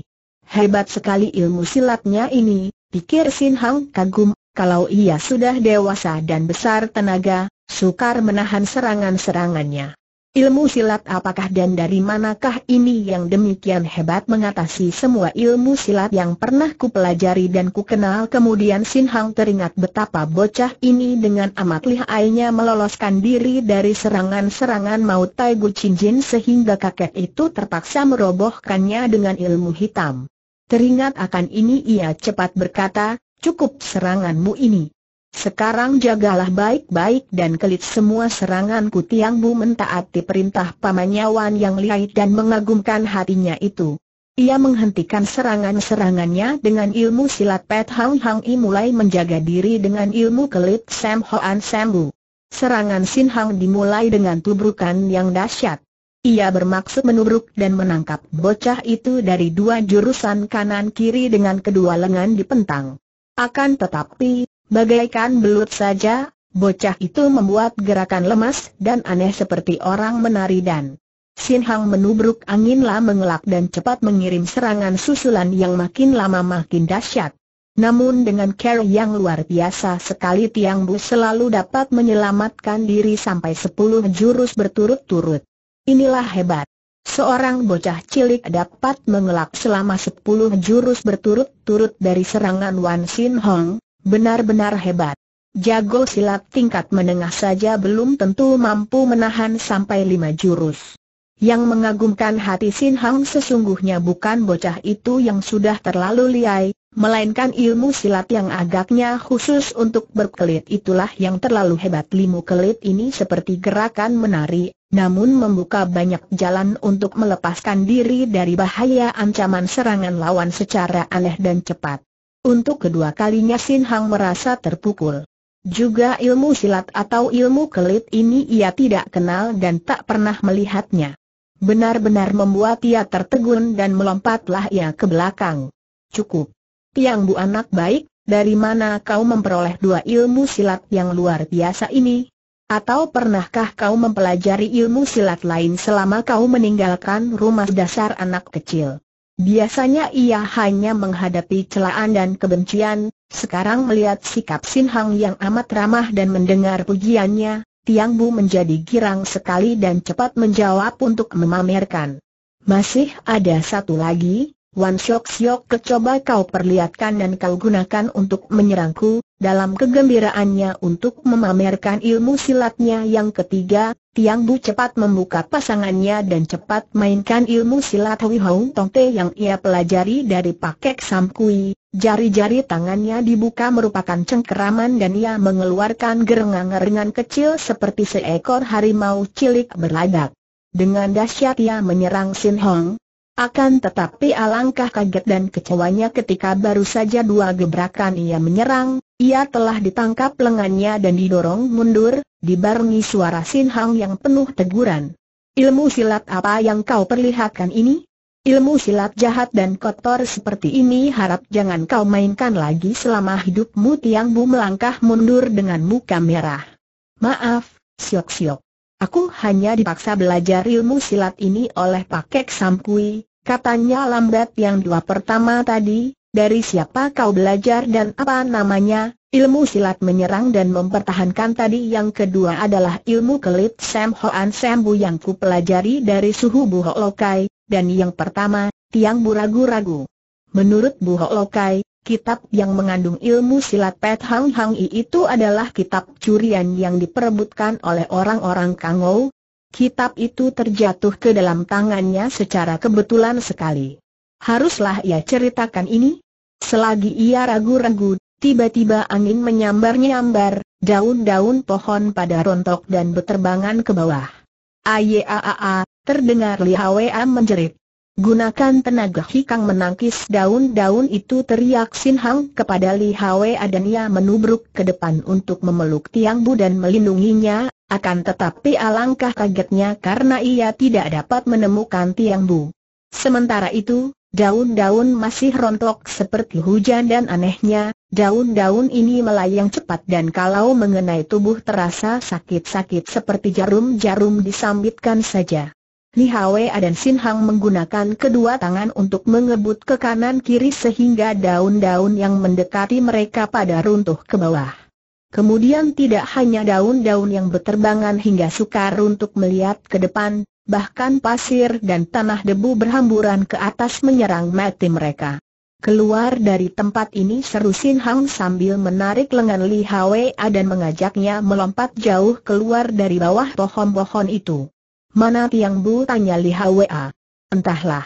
Hebat sekali ilmu silatnya ini, pikir Sin Hang kagum, kalau ia sudah dewasa dan besar tenaga, sukar menahan serangan-serangannya. Ilmu silat apakah dan dari manakah ini yang demikian hebat mengatasi semua ilmu silat yang pernah kupelajari dan kukenal kemudian Sin Hang teringat betapa bocah ini dengan amat lihainya meloloskan diri dari serangan-serangan maut Tai Gu Chin Jin sehingga kakek itu terpaksa merobohkannya dengan ilmu hitam. Teringat akan ini ia cepat berkata, cukup seranganmu ini. Sekarang jagalah baik-baik dan kelit semua seranganku Tiang Bu mentaati perintah pamanyawan yang lihai dan mengagumkan hatinya itu. Ia menghentikan serangan-serangannya dengan ilmu silat Pet Hang Hang I mulai menjaga diri dengan ilmu kelit Sam Hoan Bu. Serangan Sin Hang dimulai dengan tubrukan yang dahsyat. Ia bermaksud menubruk dan menangkap bocah itu dari dua jurusan kanan-kiri dengan kedua lengan dipentang. Akan tetapi, bagaikan belut saja, bocah itu membuat gerakan lemas dan aneh seperti orang menari dan Sin Hang menubruk anginlah mengelak dan cepat mengirim serangan susulan yang makin lama makin dahsyat. Namun dengan care yang luar biasa sekali Tiang Bu selalu dapat menyelamatkan diri sampai sepuluh jurus berturut-turut. Inilah hebat. Seorang bocah cilik dapat mengelak selama sepuluh jurus berturut-turut dari serangan Wan Sin Hong, benar-benar hebat. Jago silat tingkat menengah saja belum tentu mampu menahan sampai lima jurus. Yang mengagumkan hati Sin Hong sesungguhnya bukan bocah itu yang sudah terlalu liai, melainkan ilmu silat yang agaknya khusus untuk berkelit itulah yang terlalu hebat. Limu kelit ini seperti gerakan menari, namun membuka banyak jalan untuk melepaskan diri dari bahaya ancaman serangan lawan secara aneh dan cepat. Untuk kedua kalinya Sin Hang merasa terpukul. Juga ilmu silat atau ilmu kelit ini ia tidak kenal dan tak pernah melihatnya. Benar-benar membuat ia tertegun dan melompatlah ia ke belakang. Cukup. Tiang Bu anak baik, dari mana kau memperoleh dua ilmu silat yang luar biasa ini? Atau pernahkah kau mempelajari ilmu silat lain selama kau meninggalkan rumah dasar anak kecil? Biasanya ia hanya menghadapi celaan dan kebencian, sekarang melihat sikap Sin Hang yang amat ramah dan mendengar pujiannya, Tiang Bu menjadi girang sekali dan cepat menjawab untuk memamerkan. Masih ada satu lagi, Wan Shok Siok kecoba kau perlihatkan dan kau gunakan untuk menyerangku, dalam kegembiraannya untuk memamerkan ilmu silatnya yang ketiga, Tiang Bu cepat membuka pasangannya dan cepat mainkan ilmu silat Hui Hong Tong Te yang ia pelajari dari pakek Sam Kui, jari-jari tangannya dibuka merupakan cengkeraman dan ia mengeluarkan gerengan gerengan kecil seperti seekor harimau cilik berladak. Dengan dahsyat ia menyerang Sin Hong, akan tetapi alangkah kaget dan kecewanya ketika baru saja dua gebrakan ia menyerang, ia telah ditangkap lengannya dan didorong mundur, dibarengi suara sinhang yang penuh teguran. Ilmu silat apa yang kau perlihatkan ini? Ilmu silat jahat dan kotor seperti ini harap jangan kau mainkan lagi selama hidupmu Tiang Bu melangkah mundur dengan muka merah. Maaf, siok-siok. Aku hanya dipaksa belajar ilmu silat ini oleh Pak Pakek Sampui, katanya lambat yang dua pertama tadi, dari siapa kau belajar dan apa namanya, ilmu silat menyerang dan mempertahankan tadi yang kedua adalah ilmu kelit Sam Hoan Sambu yang ku pelajari dari suhu Bu Ho Lokai, dan yang pertama, tiang buragu-ragu. Menurut Bu Ho Lokai, Kitab yang mengandung ilmu silat Pet Hang Hang I itu adalah kitab curian yang diperebutkan oleh orang-orang Kangou. Kitab itu terjatuh ke dalam tangannya secara kebetulan sekali. Haruslah ia ceritakan ini. Selagi ia ragu-ragu, tiba-tiba angin menyambar-nyambar, daun-daun pohon pada rontok dan berterbangan ke bawah. Ayaaa, terdengar Li Hwa menjerit. Gunakan tenaga hikang menangkis daun-daun itu teriak Sin Hang kepada Li Hwe dan ia menubruk ke depan untuk memeluk Tiang Bu dan melindunginya, akan tetapi alangkah kagetnya karena ia tidak dapat menemukan Tiang Bu. Sementara itu, daun-daun masih rontok seperti hujan dan anehnya, daun-daun ini melayang cepat dan kalau mengenai tubuh terasa sakit-sakit seperti jarum-jarum disambitkan saja. Li Hwa dan Sin Hang menggunakan kedua tangan untuk mengebut ke kanan-kiri sehingga daun-daun yang mendekati mereka pada runtuh ke bawah. Kemudian tidak hanya daun-daun yang berterbangan hingga sukar untuk melihat ke depan, bahkan pasir dan tanah debu berhamburan ke atas menyerang mati mereka. Keluar dari tempat ini seru Sin Hang sambil menarik lengan Li Hwa dan mengajaknya melompat jauh keluar dari bawah pohon-pohon itu. Mana Tiang Bu tanya Li Hwa. Entahlah.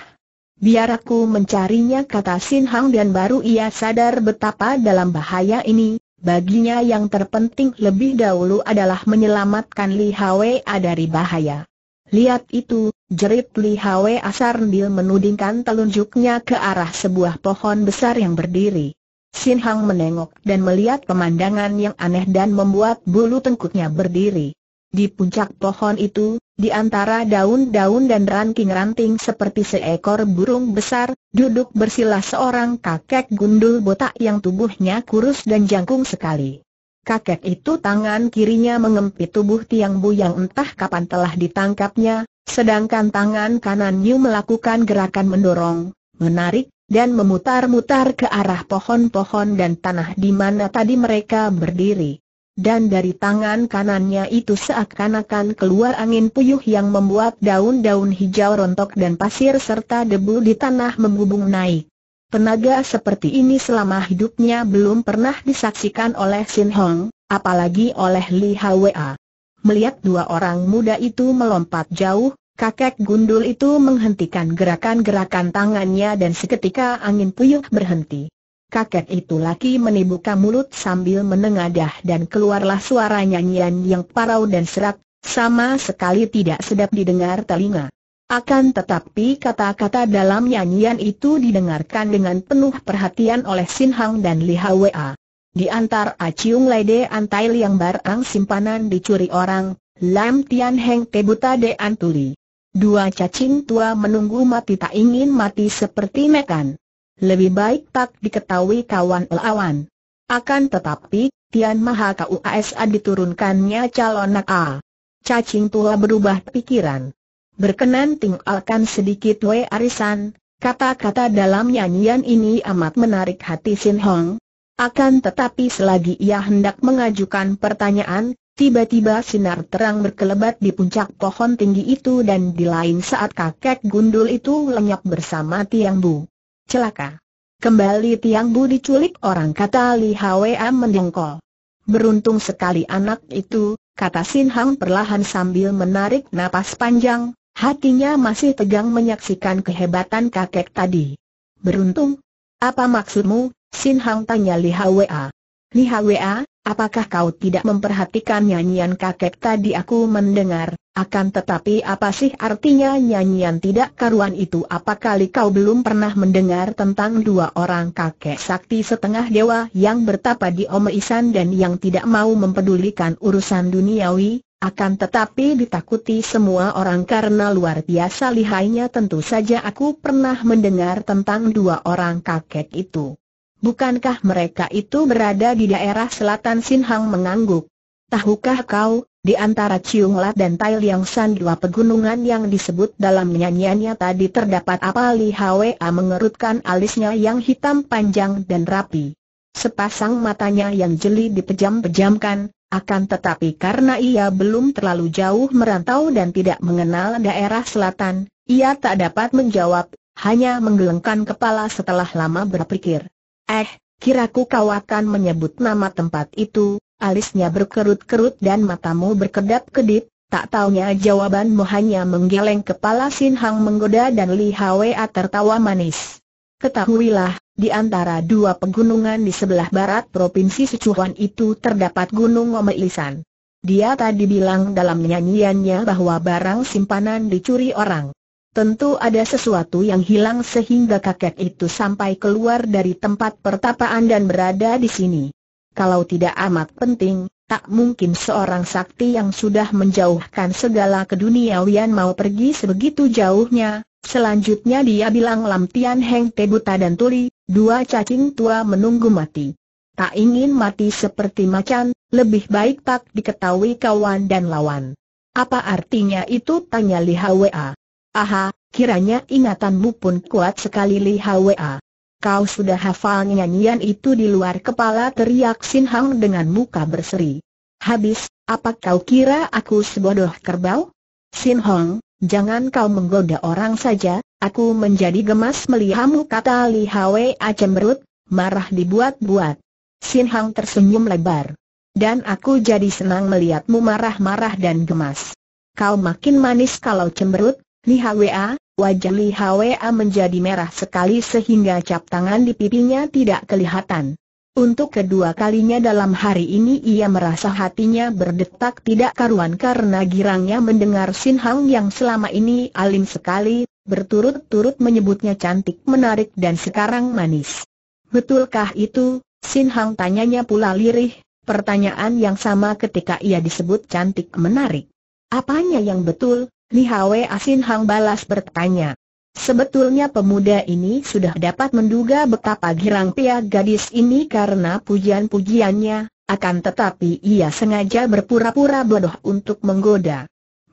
Biar aku mencarinya kata Sin Hang dan baru ia sadar betapa dalam bahaya ini, baginya yang terpenting lebih dahulu adalah menyelamatkan Li Hwa dari bahaya. Lihat itu, jerit Li Hwa Asarndil menudingkan telunjuknya ke arah sebuah pohon besar yang berdiri. Sin Hang menengok dan melihat pemandangan yang aneh dan membuat bulu tengkuknya berdiri. Di puncak pohon itu, di antara daun-daun dan ranting-ranting seperti seekor burung besar, duduk bersila seorang kakek gundul botak yang tubuhnya kurus dan jangkung sekali. Kakek itu tangan kirinya mengempit tubuh Tiang Bu yang entah kapan telah ditangkapnya, sedangkan tangan kanan Yu melakukan gerakan mendorong, menarik, dan memutar-mutar ke arah pohon-pohon dan tanah di mana tadi mereka berdiri dan dari tangan kanannya itu seakan-akan keluar angin puyuh yang membuat daun-daun hijau rontok dan pasir serta debu di tanah membubung naik. Tenaga seperti ini selama hidupnya belum pernah disaksikan oleh Sin Hong, apalagi oleh Li Hwa. Melihat dua orang muda itu melompat jauh, Kakek gundul itu menghentikan gerakan-gerakan tangannya dan seketika angin puyuh berhenti. Kakek itu laki menibuka mulut sambil menengadah dan keluarlah suara nyanyian yang parau dan serak, sama sekali tidak sedap didengar telinga. Akan tetapi kata-kata dalam nyanyian itu didengarkan dengan penuh perhatian oleh Sin Hang dan Li Hwa. Di antar Aciung de Antail yang barang simpanan dicuri orang, Lam Tian Heng Buta De Antuli. Dua cacing tua menunggu mati tak ingin mati seperti mekan. Lebih baik tak diketahui kawan lawan. Akan tetapi, Tian Maha KUASA diturunkannya calon A. Cacing tua berubah pikiran. Berkenan tinggalkan sedikit we arisan, kata-kata dalam nyanyian ini amat menarik hati Sin Hong. Akan tetapi selagi ia hendak mengajukan pertanyaan, tiba-tiba sinar terang berkelebat di puncak pohon tinggi itu dan di lain saat kakek gundul itu lenyap bersama Tiang Bu celaka. Kembali Tiang Bu diculik orang kata Li Hwa mendengkol. Beruntung sekali anak itu, kata Sin Hang perlahan sambil menarik napas panjang, hatinya masih tegang menyaksikan kehebatan kakek tadi. Beruntung? Apa maksudmu? Sin Hang tanya Li Hwa. Li Hwa, Apakah kau tidak memperhatikan nyanyian kakek tadi aku mendengar, akan tetapi apa sih artinya nyanyian tidak karuan itu kali kau belum pernah mendengar tentang dua orang kakek sakti setengah dewa yang bertapa di Om dan yang tidak mau mempedulikan urusan duniawi, akan tetapi ditakuti semua orang karena luar biasa lihainya tentu saja aku pernah mendengar tentang dua orang kakek itu. Bukankah mereka itu berada di daerah selatan Sinhang mengangguk? Tahukah kau, di antara Ciung Lat dan Tai Liang San dua pegunungan yang disebut dalam nyanyiannya tadi terdapat apa Li Hwa mengerutkan alisnya yang hitam panjang dan rapi. Sepasang matanya yang jeli dipejam-pejamkan, akan tetapi karena ia belum terlalu jauh merantau dan tidak mengenal daerah selatan, ia tak dapat menjawab, hanya menggelengkan kepala setelah lama berpikir. Eh, kiraku kau akan menyebut nama tempat itu, alisnya berkerut-kerut dan matamu berkedap-kedip, tak taunya jawabanmu hanya menggeleng kepala Sin Hang menggoda dan Li Hwa tertawa manis. Ketahuilah, di antara dua pegunungan di sebelah barat Provinsi Sichuan itu terdapat Gunung Omeilisan. Dia tadi bilang dalam nyanyiannya bahwa barang simpanan dicuri orang. Tentu ada sesuatu yang hilang sehingga kakek itu sampai keluar dari tempat pertapaan dan berada di sini. Kalau tidak amat penting, tak mungkin seorang sakti yang sudah menjauhkan segala keduniawian mau pergi sebegitu jauhnya. Selanjutnya dia bilang Lam Tian Heng Te Buta dan Tuli, dua cacing tua menunggu mati. Tak ingin mati seperti macan, lebih baik tak diketahui kawan dan lawan. Apa artinya itu? Tanya Li Hwa. Aha, kiranya ingatanmu pun kuat sekali Li Hwa. Kau sudah hafal nyanyian itu di luar kepala teriak Sin Hang dengan muka berseri. Habis, apa kau kira aku sebodoh kerbau? Sin Hong, jangan kau menggoda orang saja, aku menjadi gemas melihamu kata Li Hwa cemberut, marah dibuat-buat. Sin Hang tersenyum lebar. Dan aku jadi senang melihatmu marah-marah dan gemas. Kau makin manis kalau cemberut, Li Hwa, wajah Li Hwa menjadi merah sekali sehingga cap tangan di pipinya tidak kelihatan. Untuk kedua kalinya dalam hari ini ia merasa hatinya berdetak tidak karuan karena girangnya mendengar Sin Hang yang selama ini alim sekali, berturut-turut menyebutnya cantik menarik dan sekarang manis. Betulkah itu? Sin Hang tanyanya pula lirih, pertanyaan yang sama ketika ia disebut cantik menarik. Apanya yang betul? Li Hwe Asin Hang balas bertanya. Sebetulnya pemuda ini sudah dapat menduga betapa girang pia gadis ini karena pujian-pujiannya, akan tetapi ia sengaja berpura-pura bodoh untuk menggoda.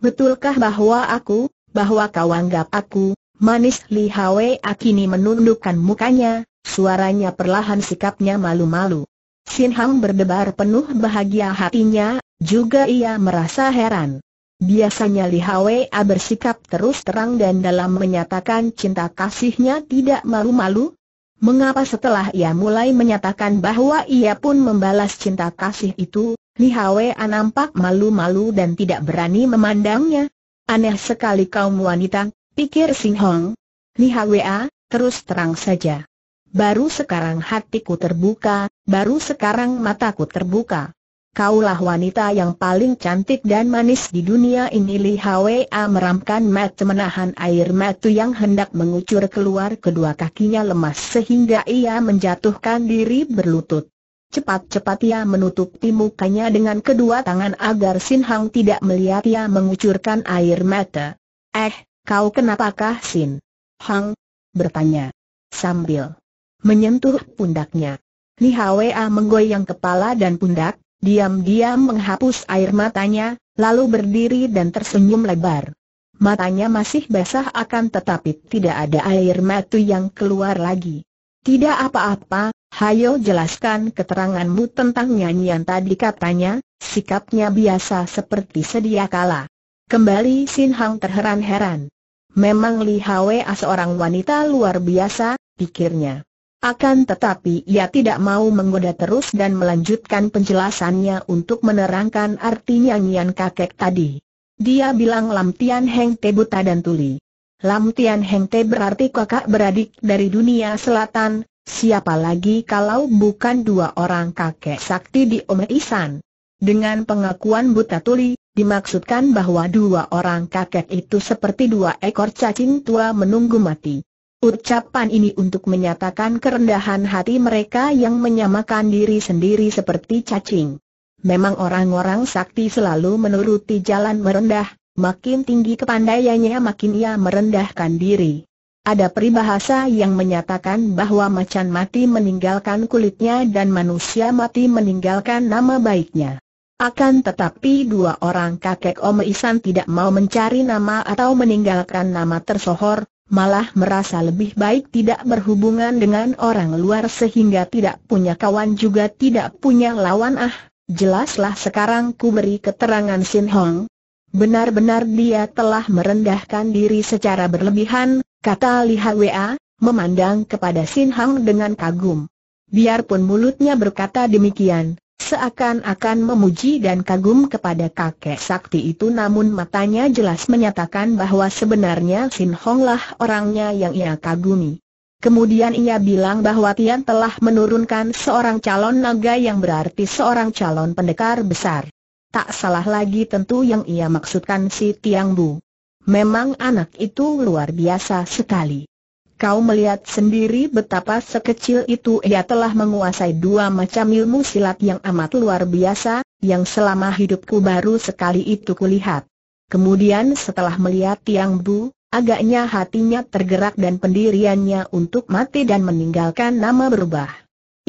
Betulkah bahwa aku, bahwa kau anggap aku, manis Li Hwe Akini menundukkan mukanya, suaranya perlahan sikapnya malu-malu. Sin Hang berdebar penuh bahagia hatinya, juga ia merasa heran. Biasanya Li Hwa bersikap terus terang dan dalam menyatakan cinta kasihnya tidak malu-malu. Mengapa setelah ia mulai menyatakan bahwa ia pun membalas cinta kasih itu, Li Hwa nampak malu-malu dan tidak berani memandangnya? Aneh sekali kaum wanita, pikir Sing Hong. Li Hwa, terus terang saja. Baru sekarang hatiku terbuka, baru sekarang mataku terbuka. Kaulah wanita yang paling cantik dan manis di dunia ini Li Hwa meramkan mata menahan air mata yang hendak mengucur keluar kedua kakinya lemas sehingga ia menjatuhkan diri berlutut. Cepat-cepat ia menutup mukanya dengan kedua tangan agar Sin Hang tidak melihat ia mengucurkan air mata. Eh, kau kenapakah Sin? Hang? bertanya. Sambil menyentuh pundaknya. Li Hwa menggoyang kepala dan pundak, diam-diam menghapus air matanya, lalu berdiri dan tersenyum lebar. Matanya masih basah akan tetapi tidak ada air mata yang keluar lagi. Tidak apa-apa, hayo jelaskan keteranganmu tentang nyanyian tadi katanya, sikapnya biasa seperti sedia kala. Kembali Sin Hang terheran-heran. Memang Li Hwa seorang wanita luar biasa, pikirnya. Akan tetapi ia tidak mau menggoda terus dan melanjutkan penjelasannya untuk menerangkan arti nyanyian kakek tadi. Dia bilang Lam Tian Heng Te buta dan tuli. Lam Tian Heng Te berarti kakak beradik dari dunia selatan, siapa lagi kalau bukan dua orang kakek sakti di Ome Isan. Dengan pengakuan buta tuli, dimaksudkan bahwa dua orang kakek itu seperti dua ekor cacing tua menunggu mati. Ucapan ini untuk menyatakan kerendahan hati mereka yang menyamakan diri sendiri seperti cacing. Memang orang-orang sakti selalu menuruti jalan merendah, makin tinggi kepandaiannya makin ia merendahkan diri. Ada peribahasa yang menyatakan bahwa macan mati meninggalkan kulitnya dan manusia mati meninggalkan nama baiknya. Akan tetapi dua orang kakek Om Isan tidak mau mencari nama atau meninggalkan nama tersohor, malah merasa lebih baik tidak berhubungan dengan orang luar sehingga tidak punya kawan juga tidak punya lawan ah. Jelaslah sekarang ku beri keterangan Sin Hong. Benar-benar dia telah merendahkan diri secara berlebihan, kata Li Hwa, memandang kepada Sin Hong dengan kagum. Biarpun mulutnya berkata demikian, seakan-akan memuji dan kagum kepada kakek sakti itu namun matanya jelas menyatakan bahwa sebenarnya Sin Hong lah orangnya yang ia kagumi. Kemudian ia bilang bahwa Tian telah menurunkan seorang calon naga yang berarti seorang calon pendekar besar. Tak salah lagi tentu yang ia maksudkan si Tiang Bu. Memang anak itu luar biasa sekali. Kau melihat sendiri betapa sekecil itu ia telah menguasai dua macam ilmu silat yang amat luar biasa, yang selama hidupku baru sekali itu kulihat. Kemudian setelah melihat Tiang Bu, agaknya hatinya tergerak dan pendiriannya untuk mati dan meninggalkan nama berubah.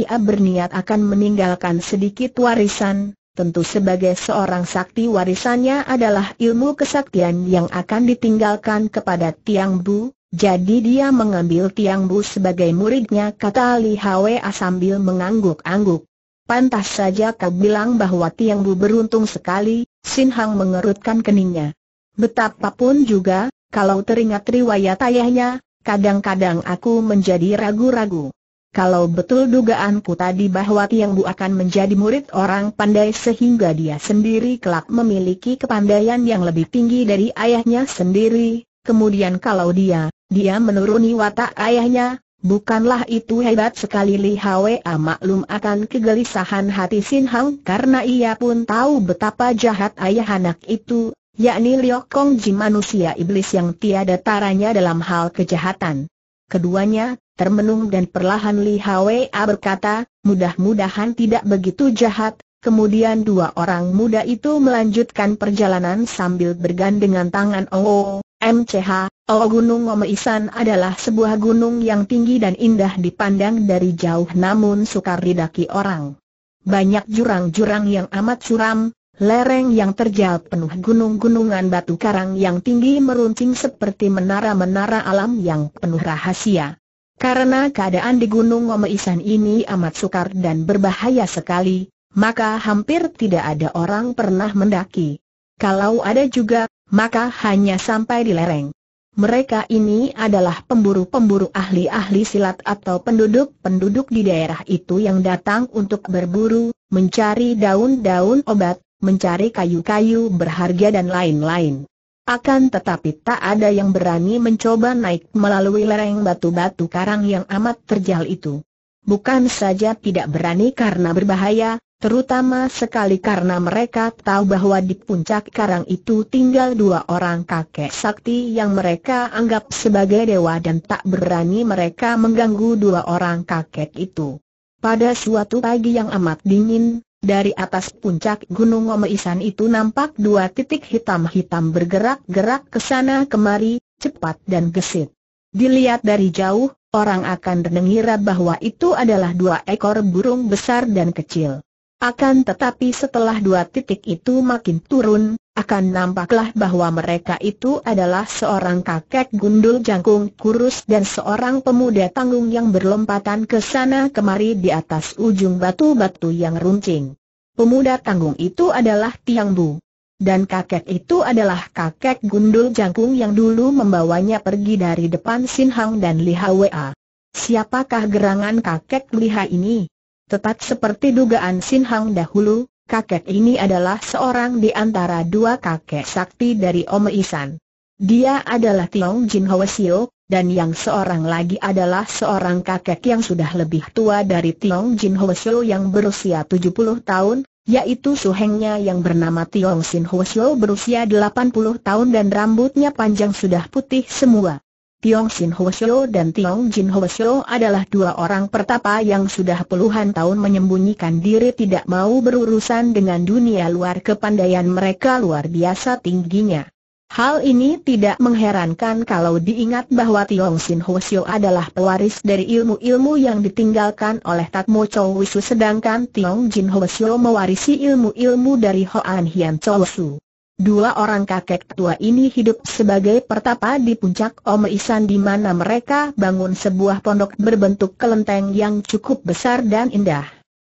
Ia berniat akan meninggalkan sedikit warisan, tentu sebagai seorang sakti warisannya adalah ilmu kesaktian yang akan ditinggalkan kepada Tiang Bu, jadi dia mengambil Tiang Bu sebagai muridnya kata Li Hwa sambil mengangguk-angguk. Pantas saja kau bilang bahwa Tiang Bu beruntung sekali, Sin Hang mengerutkan keningnya. Betapapun juga, kalau teringat riwayat ayahnya, kadang-kadang aku menjadi ragu-ragu. Kalau betul dugaanku tadi bahwa Tiang Bu akan menjadi murid orang pandai sehingga dia sendiri kelak memiliki kepandaian yang lebih tinggi dari ayahnya sendiri, kemudian kalau dia, dia menuruni watak ayahnya, bukanlah itu hebat sekali Li Hwa ah, maklum akan kegelisahan hati Sin Hang karena ia pun tahu betapa jahat ayah anak itu, yakni Liok Kong Ji manusia iblis yang tiada taranya dalam hal kejahatan. Keduanya, termenung dan perlahan Li Hwa ah, berkata, mudah-mudahan tidak begitu jahat, Kemudian dua orang muda itu melanjutkan perjalanan sambil bergandengan tangan. Oh, MCH, O Gunung Omeisan adalah sebuah gunung yang tinggi dan indah dipandang dari jauh namun sukar didaki orang. Banyak jurang-jurang yang amat curam, lereng yang terjal penuh gunung-gunungan batu karang yang tinggi meruncing seperti menara-menara alam yang penuh rahasia. Karena keadaan di Gunung Omeisan ini amat sukar dan berbahaya sekali, maka hampir tidak ada orang pernah mendaki. Kalau ada juga, maka hanya sampai di lereng. Mereka ini adalah pemburu-pemburu ahli-ahli silat atau penduduk-penduduk di daerah itu yang datang untuk berburu, mencari daun-daun obat, mencari kayu-kayu berharga dan lain-lain. Akan tetapi tak ada yang berani mencoba naik melalui lereng batu-batu karang yang amat terjal itu. Bukan saja tidak berani karena berbahaya, Terutama sekali karena mereka tahu bahwa di puncak karang itu tinggal dua orang kakek sakti yang mereka anggap sebagai dewa dan tak berani mereka mengganggu dua orang kakek itu. Pada suatu pagi yang amat dingin, dari atas puncak Gunung Omeisan itu nampak dua titik hitam-hitam bergerak-gerak ke sana kemari, cepat dan gesit. Dilihat dari jauh, orang akan mengira bahwa itu adalah dua ekor burung besar dan kecil. Akan tetapi setelah dua titik itu makin turun, akan nampaklah bahwa mereka itu adalah seorang kakek gundul jangkung kurus dan seorang pemuda tanggung yang berlompatan ke sana kemari di atas ujung batu-batu yang runcing. Pemuda tanggung itu adalah Tiang Bu. Dan kakek itu adalah kakek gundul jangkung yang dulu membawanya pergi dari depan Sinhang dan Li Hwa. Siapakah gerangan kakek Liha ini? Tepat seperti dugaan Sin Hang dahulu, kakek ini adalah seorang di antara dua kakek sakti dari Om Isan. Dia adalah Tiong Jin Hwasio, dan yang seorang lagi adalah seorang kakek yang sudah lebih tua dari Tiong Jin Hwasio yang berusia 70 tahun, yaitu suhengnya yang bernama Tiong Sin Sio berusia 80 tahun dan rambutnya panjang sudah putih semua. Tiong Sin Ho Shio dan Tiong Jin Ho Shio adalah dua orang pertapa yang sudah puluhan tahun menyembunyikan diri tidak mau berurusan dengan dunia luar kepandaian mereka luar biasa tingginya. Hal ini tidak mengherankan kalau diingat bahwa Tiong Sin Ho Shio adalah pewaris dari ilmu-ilmu yang ditinggalkan oleh Tatmo Mo Chow Wisu sedangkan Tiong Jin Ho Shio mewarisi ilmu-ilmu dari Hoan Hian Chow Su. Dua orang kakek tua ini hidup sebagai pertapa di puncak Om di mana mereka bangun sebuah pondok berbentuk kelenteng yang cukup besar dan indah.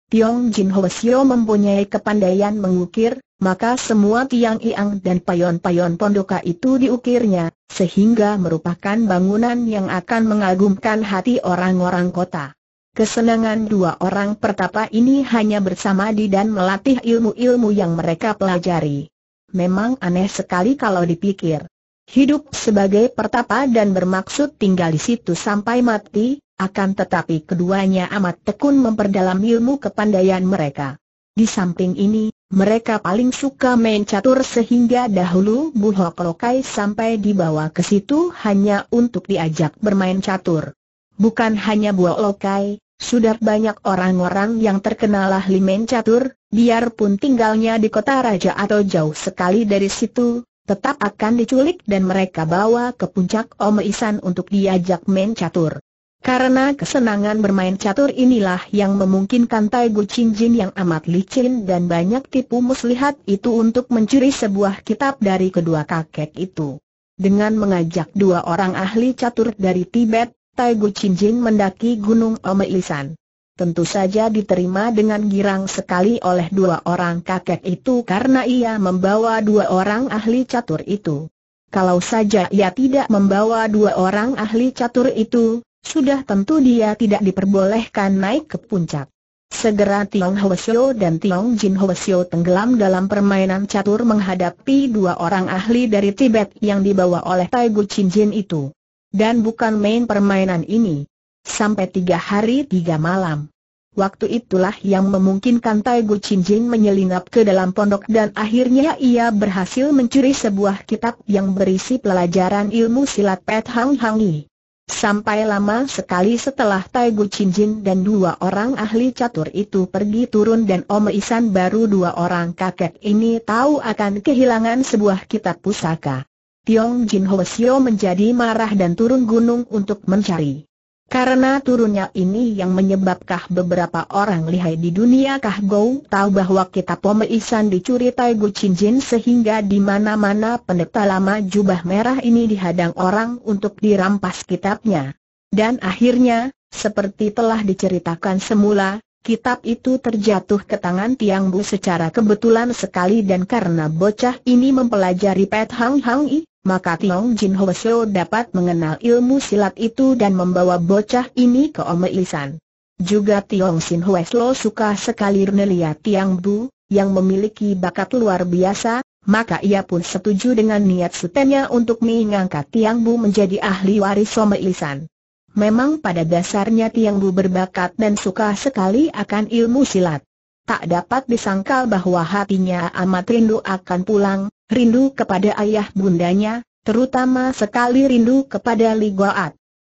Tiong Jin Ho mempunyai kepandaian mengukir, maka semua tiang iang dan payon-payon pondoka itu diukirnya, sehingga merupakan bangunan yang akan mengagumkan hati orang-orang kota. Kesenangan dua orang pertapa ini hanya bersama di dan melatih ilmu-ilmu yang mereka pelajari memang aneh sekali kalau dipikir. Hidup sebagai pertapa dan bermaksud tinggal di situ sampai mati, akan tetapi keduanya amat tekun memperdalam ilmu kepandaian mereka. Di samping ini, mereka paling suka main catur sehingga dahulu Bu Hok Lokai sampai dibawa ke situ hanya untuk diajak bermain catur. Bukan hanya Bu Lokai, sudah banyak orang-orang yang terkenal ahli catur, biarpun tinggalnya di kota raja atau jauh sekali dari situ, tetap akan diculik dan mereka bawa ke puncak Om Isan untuk diajak main catur. Karena kesenangan bermain catur inilah yang memungkinkan Tai Gu Chin Jin yang amat licin dan banyak tipu muslihat itu untuk mencuri sebuah kitab dari kedua kakek itu. Dengan mengajak dua orang ahli catur dari Tibet, Tai Gu Jin mendaki Gunung Omeisan. Tentu saja diterima dengan girang sekali oleh dua orang kakek itu karena ia membawa dua orang ahli catur itu. Kalau saja ia tidak membawa dua orang ahli catur itu, sudah tentu dia tidak diperbolehkan naik ke puncak. Segera Tiong Hwasyo dan Tiong Jin Hwasyo tenggelam dalam permainan catur menghadapi dua orang ahli dari Tibet yang dibawa oleh Tai Gu Jin itu. Dan bukan main permainan ini. Sampai tiga hari tiga malam. Waktu itulah yang memungkinkan Tai Gu Chin Jin menyelinap ke dalam pondok dan akhirnya ia berhasil mencuri sebuah kitab yang berisi pelajaran ilmu silat Pet Hang Yi. Sampai lama sekali setelah Tai Gu Chin Jin dan dua orang ahli catur itu pergi turun dan Om Isan baru dua orang kakek ini tahu akan kehilangan sebuah kitab pusaka. Tiong Jin Sio menjadi marah dan turun gunung untuk mencari. Karena turunnya ini yang menyebabkah beberapa orang lihai di dunia kah? Gou tahu bahwa kitab pemeisan dicuri Tai Gu Chin Jin sehingga di mana-mana pendeta lama jubah merah ini dihadang orang untuk dirampas kitabnya. Dan akhirnya, seperti telah diceritakan semula, kitab itu terjatuh ke tangan Tiang Bu secara kebetulan sekali dan karena bocah ini mempelajari Pet Hang Hang I, maka Tiong Jin Ho dapat mengenal ilmu silat itu dan membawa bocah ini ke Ilisan. Juga Tiong Sin Ho suka sekali melihat Tiang Bu, yang memiliki bakat luar biasa, maka ia pun setuju dengan niat setennya untuk mengangkat Tiang Bu menjadi ahli waris Ilisan. Memang pada dasarnya Tiang Bu berbakat dan suka sekali akan ilmu silat. Tak dapat disangkal bahwa hatinya amat rindu akan pulang, rindu kepada ayah bundanya, terutama sekali rindu kepada Li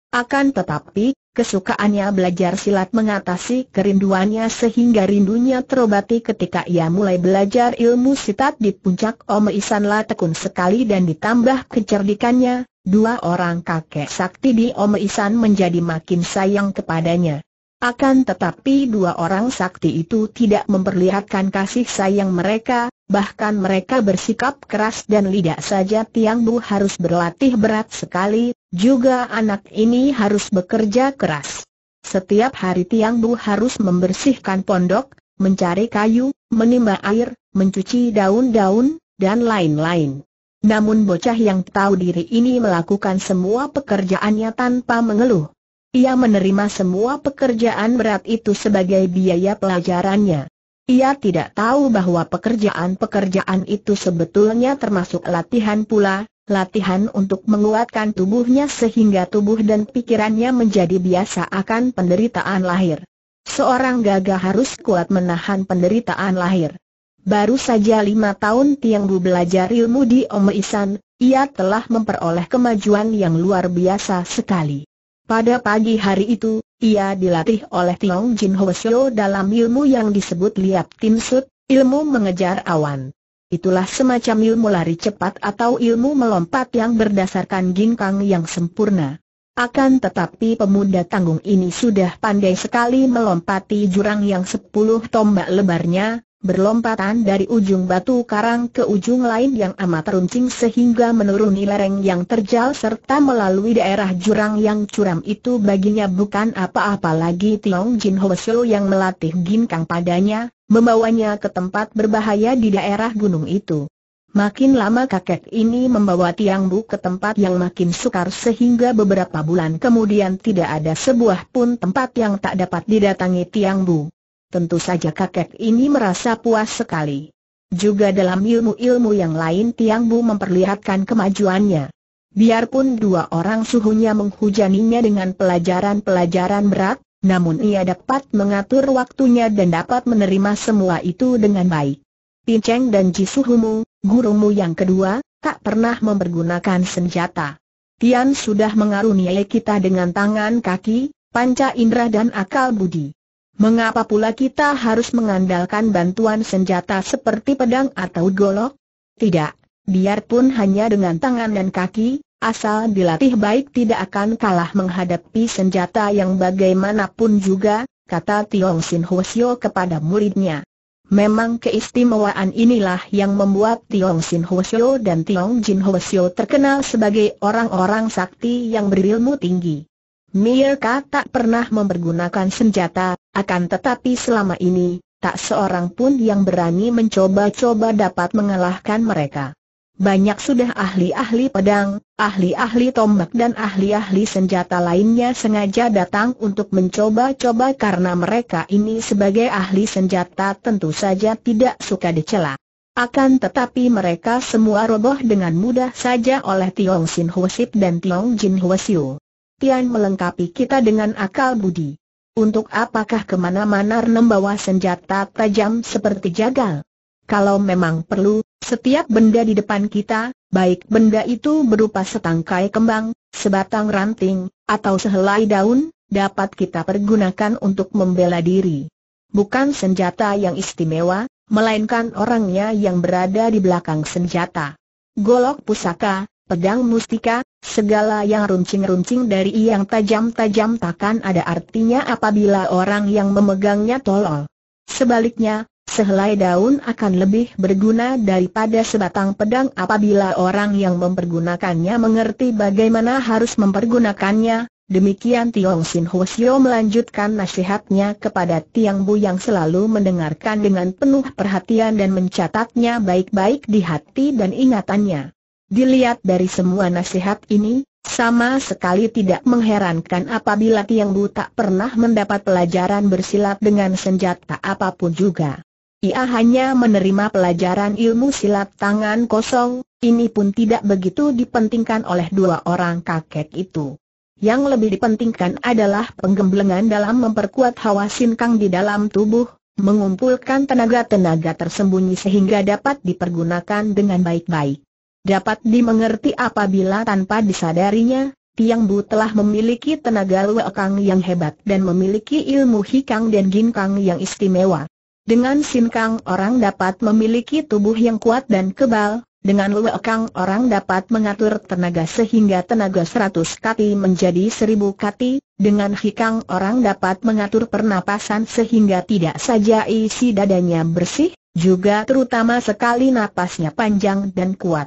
Akan tetapi, kesukaannya belajar silat mengatasi kerinduannya sehingga rindunya terobati ketika ia mulai belajar ilmu sitat di puncak Om Isanlah tekun sekali dan ditambah kecerdikannya, dua orang kakek sakti di Om Isan menjadi makin sayang kepadanya. Akan tetapi dua orang sakti itu tidak memperlihatkan kasih sayang mereka, bahkan mereka bersikap keras dan lidah saja Tiang Bu harus berlatih berat sekali, juga anak ini harus bekerja keras. Setiap hari Tiang Bu harus membersihkan pondok, mencari kayu, menimba air, mencuci daun-daun, dan lain-lain. Namun bocah yang tahu diri ini melakukan semua pekerjaannya tanpa mengeluh. Ia menerima semua pekerjaan berat itu sebagai biaya pelajarannya. Ia tidak tahu bahwa pekerjaan-pekerjaan itu sebetulnya termasuk latihan pula, latihan untuk menguatkan tubuhnya sehingga tubuh dan pikirannya menjadi biasa akan penderitaan lahir. Seorang gagah harus kuat menahan penderitaan lahir. Baru saja lima tahun Tiang Bu belajar ilmu di Omeisan, ia telah memperoleh kemajuan yang luar biasa sekali. Pada pagi hari itu, ia dilatih oleh Tiong Jin Hoesio dalam ilmu yang disebut Liap Tim Sut, ilmu mengejar awan. Itulah semacam ilmu lari cepat atau ilmu melompat yang berdasarkan ginkang yang sempurna. Akan tetapi pemuda tanggung ini sudah pandai sekali melompati jurang yang sepuluh tombak lebarnya, berlompatan dari ujung batu karang ke ujung lain yang amat runcing sehingga menuruni lereng yang terjal serta melalui daerah jurang yang curam itu baginya bukan apa-apa lagi Tiong Jin Ho yang melatih ginkang padanya, membawanya ke tempat berbahaya di daerah gunung itu. Makin lama kakek ini membawa Tiang Bu ke tempat yang makin sukar sehingga beberapa bulan kemudian tidak ada sebuah pun tempat yang tak dapat didatangi Tiang Bu. Tentu saja kakek ini merasa puas sekali. Juga dalam ilmu-ilmu yang lain Tiang Bu memperlihatkan kemajuannya. Biarpun dua orang suhunya menghujaninya dengan pelajaran-pelajaran berat, namun ia dapat mengatur waktunya dan dapat menerima semua itu dengan baik. Pinceng dan Jisuhumu, gurumu yang kedua, tak pernah mempergunakan senjata. Tian sudah mengaruniai kita dengan tangan kaki, panca indera dan akal budi. Mengapa pula kita harus mengandalkan bantuan senjata seperti pedang atau golok? Tidak, biarpun hanya dengan tangan dan kaki, asal dilatih baik tidak akan kalah menghadapi senjata yang bagaimanapun juga, kata Tiong Sin Hwasyo kepada muridnya. Memang keistimewaan inilah yang membuat Tiong Sin Hwasyo dan Tiong Jin Hwasyo terkenal sebagai orang-orang sakti yang berilmu tinggi. Miyaka tak pernah mempergunakan senjata, akan tetapi selama ini, tak seorang pun yang berani mencoba-coba dapat mengalahkan mereka. Banyak sudah ahli-ahli pedang, ahli-ahli tombak dan ahli-ahli senjata lainnya sengaja datang untuk mencoba-coba karena mereka ini sebagai ahli senjata tentu saja tidak suka dicela. Akan tetapi mereka semua roboh dengan mudah saja oleh Tiong Sin Hwasip dan Tiong Jin Hwasiu. Tian melengkapi kita dengan akal budi. Untuk apakah kemana-mana membawa senjata tajam seperti jagal? Kalau memang perlu, setiap benda di depan kita, baik benda itu berupa setangkai kembang, sebatang ranting, atau sehelai daun, dapat kita pergunakan untuk membela diri. Bukan senjata yang istimewa, melainkan orangnya yang berada di belakang senjata. Golok pusaka, pedang mustika, Segala yang runcing-runcing dari yang tajam-tajam takkan ada artinya apabila orang yang memegangnya tolol. Sebaliknya, sehelai daun akan lebih berguna daripada sebatang pedang apabila orang yang mempergunakannya mengerti bagaimana harus mempergunakannya. Demikian Tiong Sin Hosio melanjutkan nasihatnya kepada Tiang Bu yang selalu mendengarkan dengan penuh perhatian dan mencatatnya baik-baik di hati dan ingatannya. Dilihat dari semua nasihat ini, sama sekali tidak mengherankan apabila Tiang Bu tak pernah mendapat pelajaran bersilat dengan senjata apapun juga. Ia hanya menerima pelajaran ilmu silat tangan kosong, ini pun tidak begitu dipentingkan oleh dua orang kakek itu. Yang lebih dipentingkan adalah penggemblengan dalam memperkuat hawa sinkang di dalam tubuh, mengumpulkan tenaga-tenaga tersembunyi sehingga dapat dipergunakan dengan baik-baik. Dapat dimengerti apabila tanpa disadarinya, Tiang Bu telah memiliki tenaga luekang yang hebat dan memiliki ilmu hikang dan ginkang yang istimewa. Dengan sinkang orang dapat memiliki tubuh yang kuat dan kebal, dengan luekang orang dapat mengatur tenaga sehingga tenaga 100 kati menjadi 1000 kati, dengan hikang orang dapat mengatur pernapasan sehingga tidak saja isi dadanya bersih, juga terutama sekali napasnya panjang dan kuat.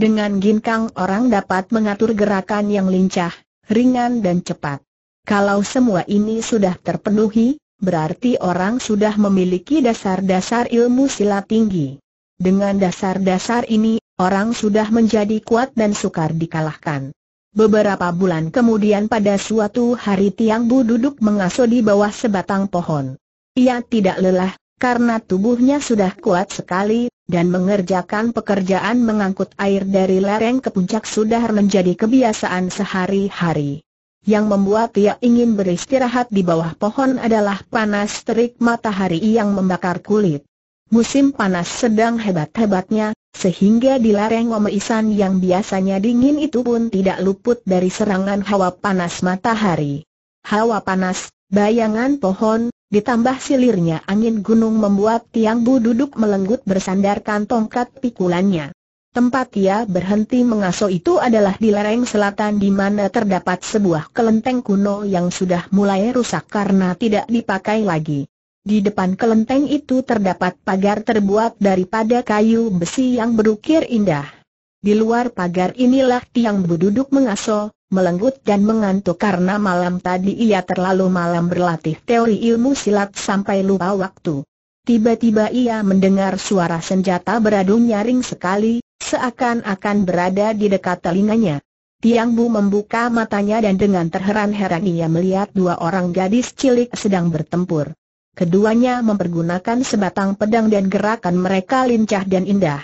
Dengan ginkang orang dapat mengatur gerakan yang lincah, ringan dan cepat. Kalau semua ini sudah terpenuhi, berarti orang sudah memiliki dasar-dasar ilmu silat tinggi. Dengan dasar-dasar ini, orang sudah menjadi kuat dan sukar dikalahkan. Beberapa bulan kemudian pada suatu hari Tiang Bu duduk mengasuh di bawah sebatang pohon. Ia tidak lelah, karena tubuhnya sudah kuat sekali, dan mengerjakan pekerjaan mengangkut air dari lereng ke puncak sudah menjadi kebiasaan sehari-hari. Yang membuat ia ingin beristirahat di bawah pohon adalah panas terik matahari yang membakar kulit. Musim panas sedang hebat-hebatnya, sehingga di lereng Omeisan yang biasanya dingin itu pun tidak luput dari serangan hawa panas matahari. Hawa panas, bayangan pohon, Ditambah silirnya angin gunung membuat Tiang Bu duduk melenggut bersandarkan tongkat pikulannya. Tempat ia berhenti mengaso itu adalah di lereng selatan di mana terdapat sebuah kelenteng kuno yang sudah mulai rusak karena tidak dipakai lagi. Di depan kelenteng itu terdapat pagar terbuat daripada kayu besi yang berukir indah. Di luar pagar inilah Tiang Bu duduk mengaso, melenggut dan mengantuk karena malam tadi ia terlalu malam berlatih teori ilmu silat sampai lupa waktu. Tiba-tiba ia mendengar suara senjata beradu nyaring sekali, seakan-akan berada di dekat telinganya. Tiang Bu membuka matanya dan dengan terheran-heran ia melihat dua orang gadis cilik sedang bertempur. Keduanya mempergunakan sebatang pedang dan gerakan mereka lincah dan indah.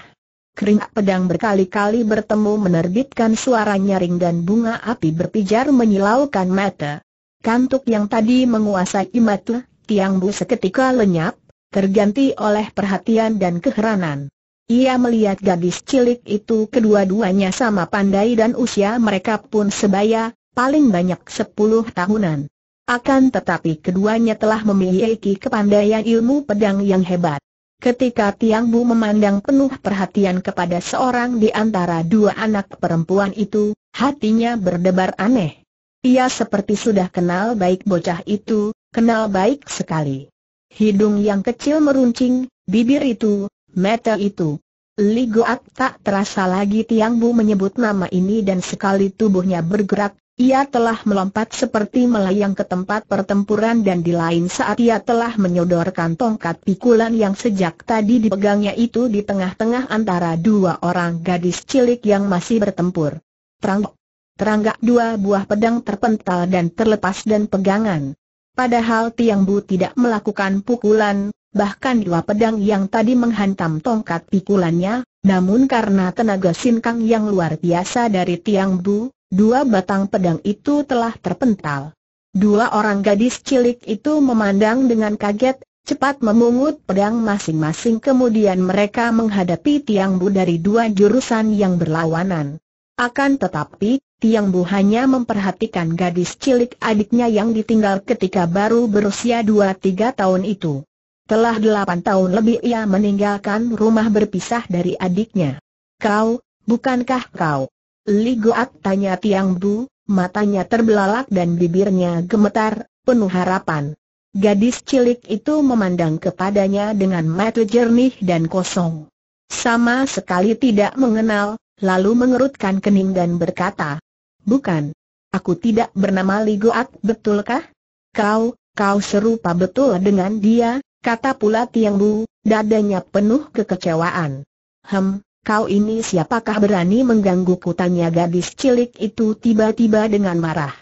Keringat pedang berkali-kali bertemu menerbitkan suara nyaring dan bunga api berpijar menyilaukan mata. Kantuk yang tadi menguasai mata, tiang bu seketika lenyap, terganti oleh perhatian dan keheranan. Ia melihat gadis cilik itu kedua-duanya sama pandai dan usia mereka pun sebaya, paling banyak sepuluh tahunan. Akan tetapi keduanya telah memiliki kepandaian ilmu pedang yang hebat. Ketika Tiang Bu memandang penuh perhatian kepada seorang di antara dua anak perempuan itu, hatinya berdebar aneh. Ia seperti sudah kenal baik bocah itu, kenal baik sekali. Hidung yang kecil meruncing, bibir itu, mata itu. Ligoat tak terasa lagi Tiang Bu menyebut nama ini dan sekali tubuhnya bergerak, ia telah melompat seperti melayang ke tempat pertempuran dan di lain saat ia telah menyodorkan tongkat pikulan yang sejak tadi dipegangnya itu di tengah-tengah antara dua orang gadis cilik yang masih bertempur. teranggak Teranggak dua buah pedang terpental dan terlepas dan pegangan. Padahal Tiang Bu tidak melakukan pukulan, bahkan dua pedang yang tadi menghantam tongkat pikulannya, namun karena tenaga sinkang yang luar biasa dari Tiang Bu, Dua batang pedang itu telah terpental. Dua orang gadis cilik itu memandang dengan kaget, cepat memungut pedang masing-masing kemudian mereka menghadapi Tiang Bu dari dua jurusan yang berlawanan. Akan tetapi, Tiang Bu hanya memperhatikan gadis cilik adiknya yang ditinggal ketika baru berusia 2-3 tahun itu. Telah delapan tahun lebih ia meninggalkan rumah berpisah dari adiknya. Kau, bukankah kau? Liguat tanya Tiang Bu, matanya terbelalak dan bibirnya gemetar, penuh harapan. Gadis cilik itu memandang kepadanya dengan mata jernih dan kosong. Sama sekali tidak mengenal, lalu mengerutkan kening dan berkata, Bukan. Aku tidak bernama Liguat, betulkah? Kau, kau serupa betul dengan dia, kata pula Tiang Bu, dadanya penuh kekecewaan. Hem, Kau ini siapakah berani mengganggu kutanya gadis cilik itu tiba-tiba dengan marah.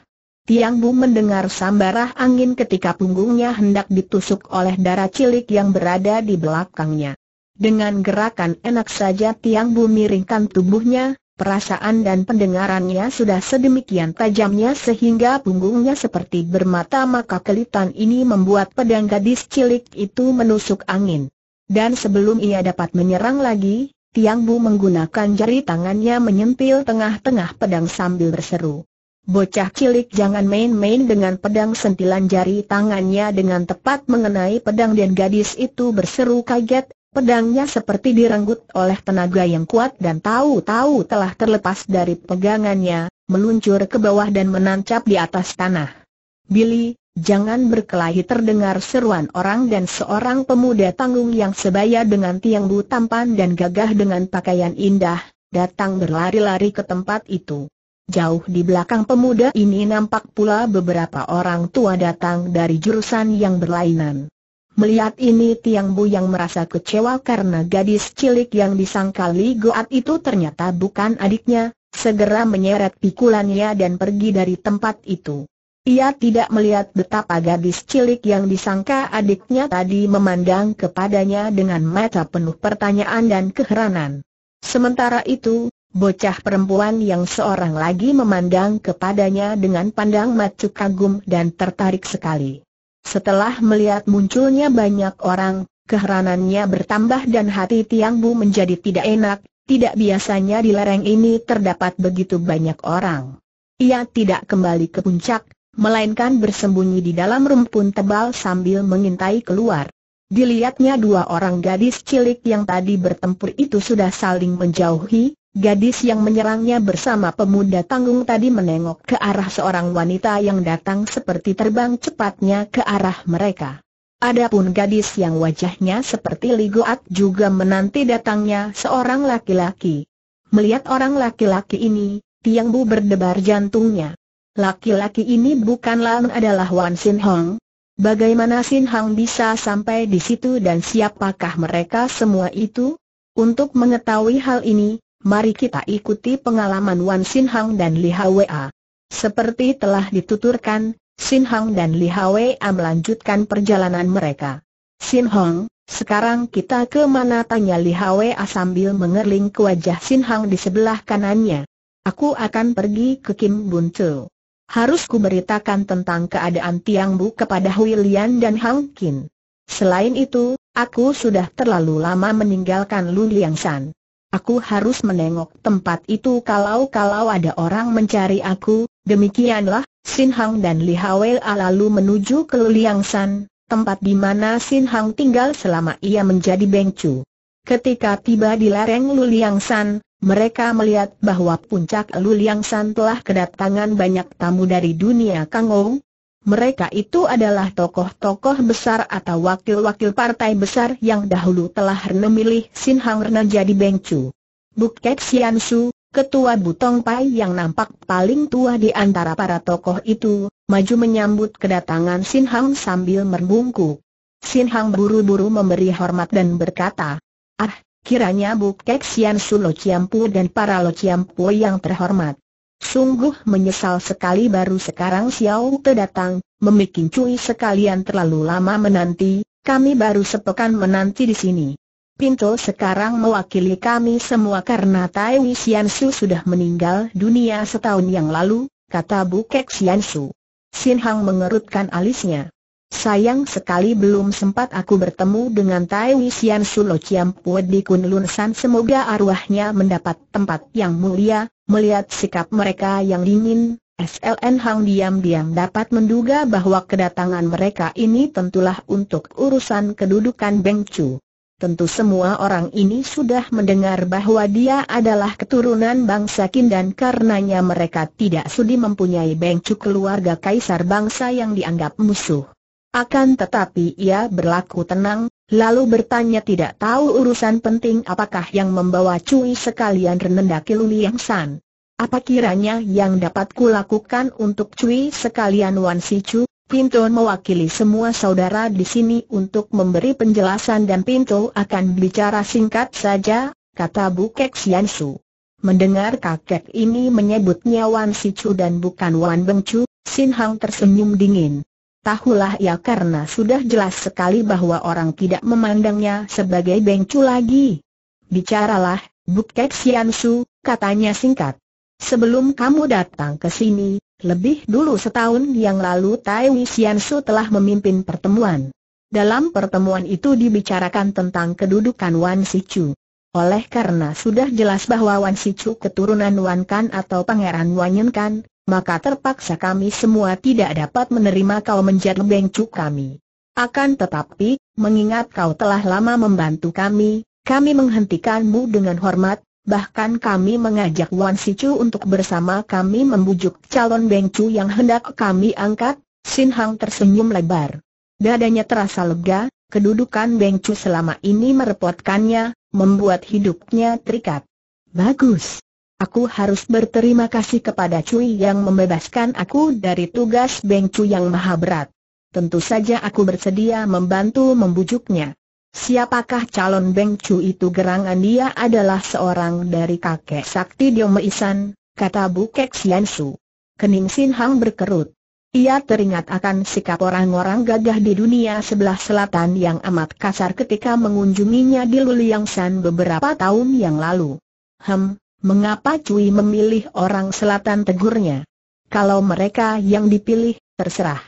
Tiang Bu mendengar sambarah angin ketika punggungnya hendak ditusuk oleh darah cilik yang berada di belakangnya. Dengan gerakan enak saja Tiang Bu miringkan tubuhnya, perasaan dan pendengarannya sudah sedemikian tajamnya sehingga punggungnya seperti bermata maka kelitan ini membuat pedang gadis cilik itu menusuk angin. Dan sebelum ia dapat menyerang lagi, Tiang Bu menggunakan jari tangannya menyempil tengah-tengah pedang sambil berseru. Bocah cilik jangan main-main dengan pedang sentilan jari tangannya dengan tepat mengenai pedang dan gadis itu berseru kaget, pedangnya seperti direnggut oleh tenaga yang kuat dan tahu-tahu telah terlepas dari pegangannya, meluncur ke bawah dan menancap di atas tanah. Billy, Jangan berkelahi terdengar seruan orang dan seorang pemuda tanggung yang sebaya dengan tiang bu tampan dan gagah dengan pakaian indah, datang berlari-lari ke tempat itu. Jauh di belakang pemuda ini nampak pula beberapa orang tua datang dari jurusan yang berlainan. Melihat ini Tiang Bu yang merasa kecewa karena gadis cilik yang disangkali Goat itu ternyata bukan adiknya, segera menyeret pikulannya dan pergi dari tempat itu. Ia tidak melihat betapa gadis cilik yang disangka adiknya tadi memandang kepadanya dengan mata penuh pertanyaan dan keheranan. Sementara itu, bocah perempuan yang seorang lagi memandang kepadanya dengan pandang macu kagum dan tertarik sekali. Setelah melihat munculnya banyak orang, keheranannya bertambah dan hati Tiang Bu menjadi tidak enak, tidak biasanya di lereng ini terdapat begitu banyak orang. Ia tidak kembali ke puncak, melainkan bersembunyi di dalam rumpun tebal sambil mengintai keluar. Dilihatnya dua orang gadis cilik yang tadi bertempur itu sudah saling menjauhi, gadis yang menyerangnya bersama pemuda tanggung tadi menengok ke arah seorang wanita yang datang seperti terbang cepatnya ke arah mereka. Adapun gadis yang wajahnya seperti ligoat juga menanti datangnya seorang laki-laki. Melihat orang laki-laki ini, Tiang Bu berdebar jantungnya. Laki-laki ini bukanlah adalah Wan Sin Hong. Bagaimana Sin Hong bisa sampai di situ dan siapakah mereka semua itu? Untuk mengetahui hal ini, mari kita ikuti pengalaman Wan Sin Hong dan Li Hwa. Seperti telah dituturkan, Sin Hong dan Li Hwa melanjutkan perjalanan mereka. Sin Hong, sekarang kita ke mana tanya Li Hwa sambil mengerling ke wajah Sin Hong di sebelah kanannya. Aku akan pergi ke Kim Bun Chul. Harus beritakan tentang keadaan Tiang Bu kepada Hui dan Hang Kin. Selain itu, aku sudah terlalu lama meninggalkan Lu Liang San. Aku harus menengok tempat itu kalau-kalau ada orang mencari aku, demikianlah, Sin Hang dan Li Hawel lalu menuju ke Lu Liang San, tempat di mana Sin Hang tinggal selama ia menjadi bengcu. Ketika tiba di lereng Lu Liang San, mereka melihat bahwa puncak Luliang San telah kedatangan banyak tamu dari dunia Kangou. Mereka itu adalah tokoh-tokoh besar atau wakil-wakil partai besar yang dahulu telah memilih Sin Hang Rena jadi bengcu. Buket Sian Su, ketua Butong Pai yang nampak paling tua di antara para tokoh itu, maju menyambut kedatangan Sin Hang sambil merbungkuk. Sin Hang buru-buru memberi hormat dan berkata, Ah, Kiranya Bukek Sian Su Lo Ciampu dan para Lo Ciampu yang terhormat. Sungguh menyesal sekali baru sekarang Xiao Te datang, memikin cuy sekalian terlalu lama menanti, kami baru sepekan menanti di sini. Pinto sekarang mewakili kami semua karena Tai Su sudah meninggal dunia setahun yang lalu, kata Bukek Su. Sin Hang mengerutkan alisnya. Sayang sekali belum sempat aku bertemu dengan Tai Wisian Sulo Ciampue di Kunlun San Semoga arwahnya mendapat tempat yang mulia Melihat sikap mereka yang dingin SLN Hang diam-diam dapat menduga bahwa kedatangan mereka ini tentulah untuk urusan kedudukan Beng Chu. Tentu semua orang ini sudah mendengar bahwa dia adalah keturunan bangsa Qin dan karenanya mereka tidak sudi mempunyai Beng Chu keluarga kaisar bangsa yang dianggap musuh. Akan tetapi ia berlaku tenang, lalu bertanya tidak tahu urusan penting apakah yang membawa Cui sekalian renendaki Lu Liang San. Apa kiranya yang dapat kulakukan untuk Cui sekalian Wan Si Chu? Pinto mewakili semua saudara di sini untuk memberi penjelasan dan Pinto akan bicara singkat saja, kata Bu Sian Su. Mendengar kakek ini menyebutnya Wan Si Chu dan bukan Wan Beng Chu, Sin Hang tersenyum dingin. Tahulah ya karena sudah jelas sekali bahwa orang tidak memandangnya sebagai bengcu lagi. Bicaralah, Bukek Siansu, katanya singkat. Sebelum kamu datang ke sini, lebih dulu setahun yang lalu Tai Siansu telah memimpin pertemuan. Dalam pertemuan itu dibicarakan tentang kedudukan Wan Sichu. Oleh karena sudah jelas bahwa Wan Sichu keturunan Wan Kan atau Pangeran Wan Yen Kan, maka terpaksa kami semua tidak dapat menerima kau menjadi bengcu kami. Akan tetapi, mengingat kau telah lama membantu kami, kami menghentikanmu dengan hormat, bahkan kami mengajak Wan Sicu untuk bersama kami membujuk calon bengcu yang hendak kami angkat, Sin Hang tersenyum lebar. Dadanya terasa lega, kedudukan bengcu selama ini merepotkannya, membuat hidupnya terikat. Bagus. Aku harus berterima kasih kepada Cui yang membebaskan aku dari tugas Beng Cui yang maha berat. Tentu saja aku bersedia membantu membujuknya. Siapakah calon Beng Cui itu gerangan dia adalah seorang dari kakek sakti Diome kata Sian Su. Kening Sin Hang berkerut. Ia teringat akan sikap orang-orang gagah di dunia sebelah selatan yang amat kasar ketika mengunjunginya di Luliang San beberapa tahun yang lalu. Hem, Mengapa Cui memilih orang selatan tegurnya? Kalau mereka yang dipilih, terserah.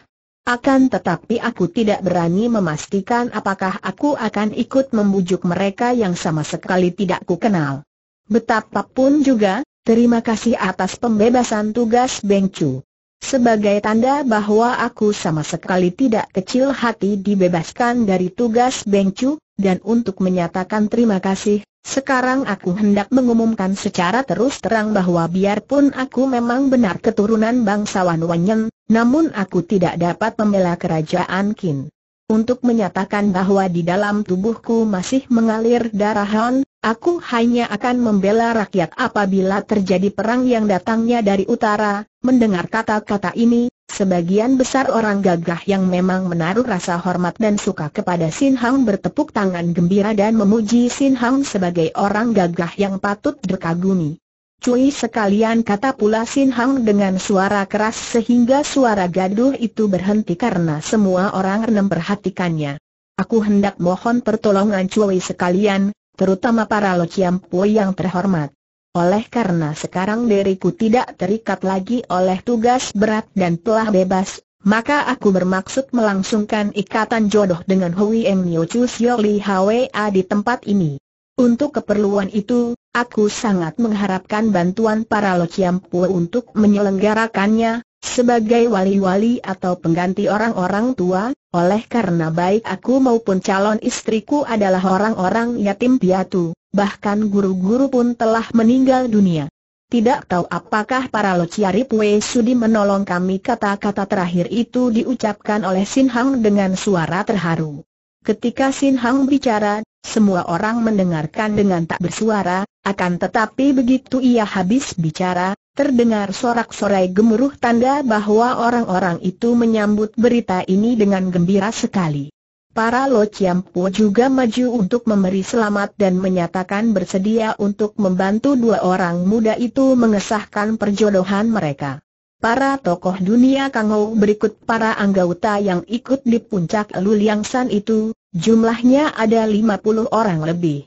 Akan tetapi aku tidak berani memastikan apakah aku akan ikut membujuk mereka yang sama sekali tidak kukenal. Betapapun juga, terima kasih atas pembebasan tugas Beng Cu. Sebagai tanda bahwa aku sama sekali tidak kecil hati dibebaskan dari tugas Beng Cu, dan untuk menyatakan terima kasih, sekarang aku hendak mengumumkan secara terus terang bahwa biarpun aku memang benar keturunan bangsawan Wanyen, namun aku tidak dapat membela kerajaan Qin. Untuk menyatakan bahwa di dalam tubuhku masih mengalir darah Han, Aku hanya akan membela rakyat apabila terjadi perang yang datangnya dari utara. Mendengar kata-kata ini, sebagian besar orang gagah yang memang menaruh rasa hormat dan suka kepada Sin Hang bertepuk tangan gembira dan memuji Sin Hang sebagai orang gagah yang patut dikagumi. Cui sekalian kata pula Sin Hang dengan suara keras sehingga suara gaduh itu berhenti karena semua orang memperhatikannya. Aku hendak mohon pertolongan Cui sekalian, terutama para Lociampo yang terhormat. Oleh karena sekarang diriku tidak terikat lagi oleh tugas berat dan telah bebas, maka aku bermaksud melangsungkan ikatan jodoh dengan Hui Eng Nio Chu Sio Li Hwa di tempat ini. Untuk keperluan itu, aku sangat mengharapkan bantuan para Lociampu untuk menyelenggarakannya, sebagai wali-wali atau pengganti orang-orang tua, oleh karena baik aku maupun calon istriku adalah orang-orang yatim piatu, bahkan guru-guru pun telah meninggal dunia. Tidak tahu apakah para lociari Pue Sudi menolong kami kata-kata terakhir itu diucapkan oleh Sin Hang dengan suara terharu. Ketika Sin Hang bicara, semua orang mendengarkan dengan tak bersuara, akan tetapi begitu ia habis bicara, terdengar sorak-sorai gemuruh tanda bahwa orang-orang itu menyambut berita ini dengan gembira sekali. Para Lo Chiam Po juga maju untuk memberi selamat dan menyatakan bersedia untuk membantu dua orang muda itu mengesahkan perjodohan mereka. Para tokoh dunia Kangou berikut para anggota yang ikut di puncak Luliang San itu, jumlahnya ada 50 orang lebih.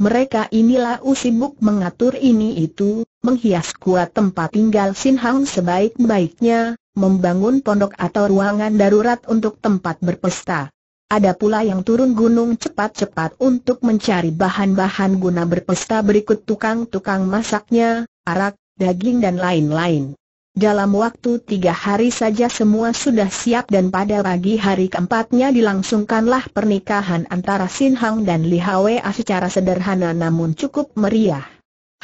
Mereka inilah usibuk mengatur ini itu, menghias kuat tempat tinggal Sin Hang sebaik-baiknya, membangun pondok atau ruangan darurat untuk tempat berpesta. Ada pula yang turun gunung cepat-cepat untuk mencari bahan-bahan guna berpesta berikut tukang-tukang masaknya, arak, daging dan lain-lain. Dalam waktu tiga hari saja semua sudah siap dan pada pagi hari keempatnya dilangsungkanlah pernikahan antara Sin Hang dan Li Hwa secara sederhana namun cukup meriah.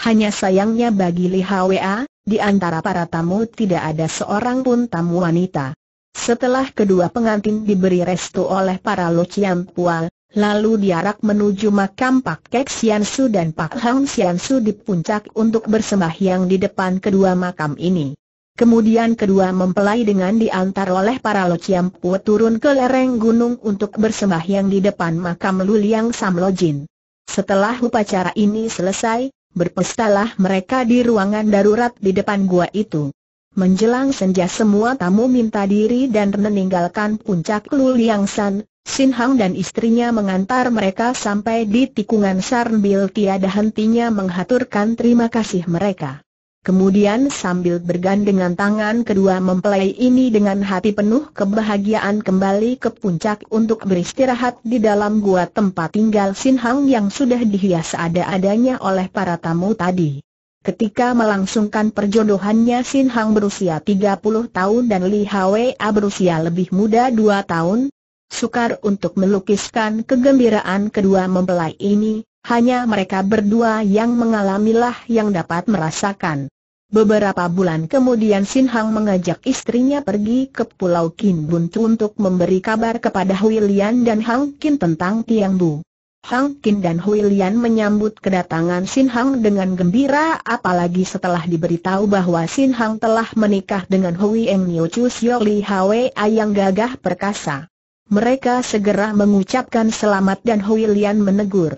Hanya sayangnya bagi Li Hwa, di antara para tamu tidak ada seorang pun tamu wanita. Setelah kedua pengantin diberi restu oleh para Lo Chiam Pua, lalu diarak menuju makam Pak Kek Sian Su dan Pak Hang Sian Su di puncak untuk bersembahyang di depan kedua makam ini. Kemudian kedua mempelai dengan diantar oleh para Lociampu turun ke lereng gunung untuk bersembah yang di depan makam Luliang Samlojin. Setelah upacara ini selesai, berpestalah mereka di ruangan darurat di depan gua itu. Menjelang senja semua tamu minta diri dan meninggalkan puncak Luliang San, Sin Hang dan istrinya mengantar mereka sampai di tikungan Sarnbil tiada hentinya menghaturkan terima kasih mereka. Kemudian sambil bergandengan tangan kedua mempelai ini dengan hati penuh kebahagiaan kembali ke puncak untuk beristirahat di dalam gua tempat tinggal Sin Hang yang sudah dihias ada-adanya oleh para tamu tadi. Ketika melangsungkan perjodohannya Sin Hang berusia 30 tahun dan Li Hwa berusia lebih muda 2 tahun, sukar untuk melukiskan kegembiraan kedua mempelai ini, hanya mereka berdua yang mengalamilah yang dapat merasakan. Beberapa bulan kemudian Sin Hang mengajak istrinya pergi ke Pulau Kin Buntu untuk memberi kabar kepada Hui Lian dan Hang Kin tentang Tiang Bu. Hang Kin dan Hui Lian menyambut kedatangan Sin Hang dengan gembira apalagi setelah diberitahu bahwa Sin Hang telah menikah dengan Hui Eng Niu Chu Li Hwe yang gagah perkasa. Mereka segera mengucapkan selamat dan Hui Lian menegur.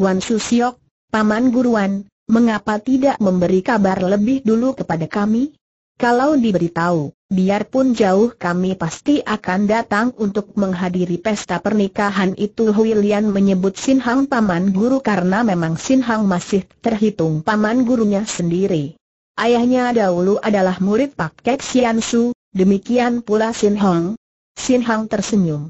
Wan Susiok, Paman Guruan, mengapa tidak memberi kabar lebih dulu kepada kami? Kalau diberitahu, biarpun jauh kami pasti akan datang untuk menghadiri pesta pernikahan itu Hui menyebut Sin Hang paman guru karena memang Sin Hang masih terhitung paman gurunya sendiri. Ayahnya dahulu adalah murid Pak Kek Sian Su, demikian pula Sin Hang. Sin Hang tersenyum.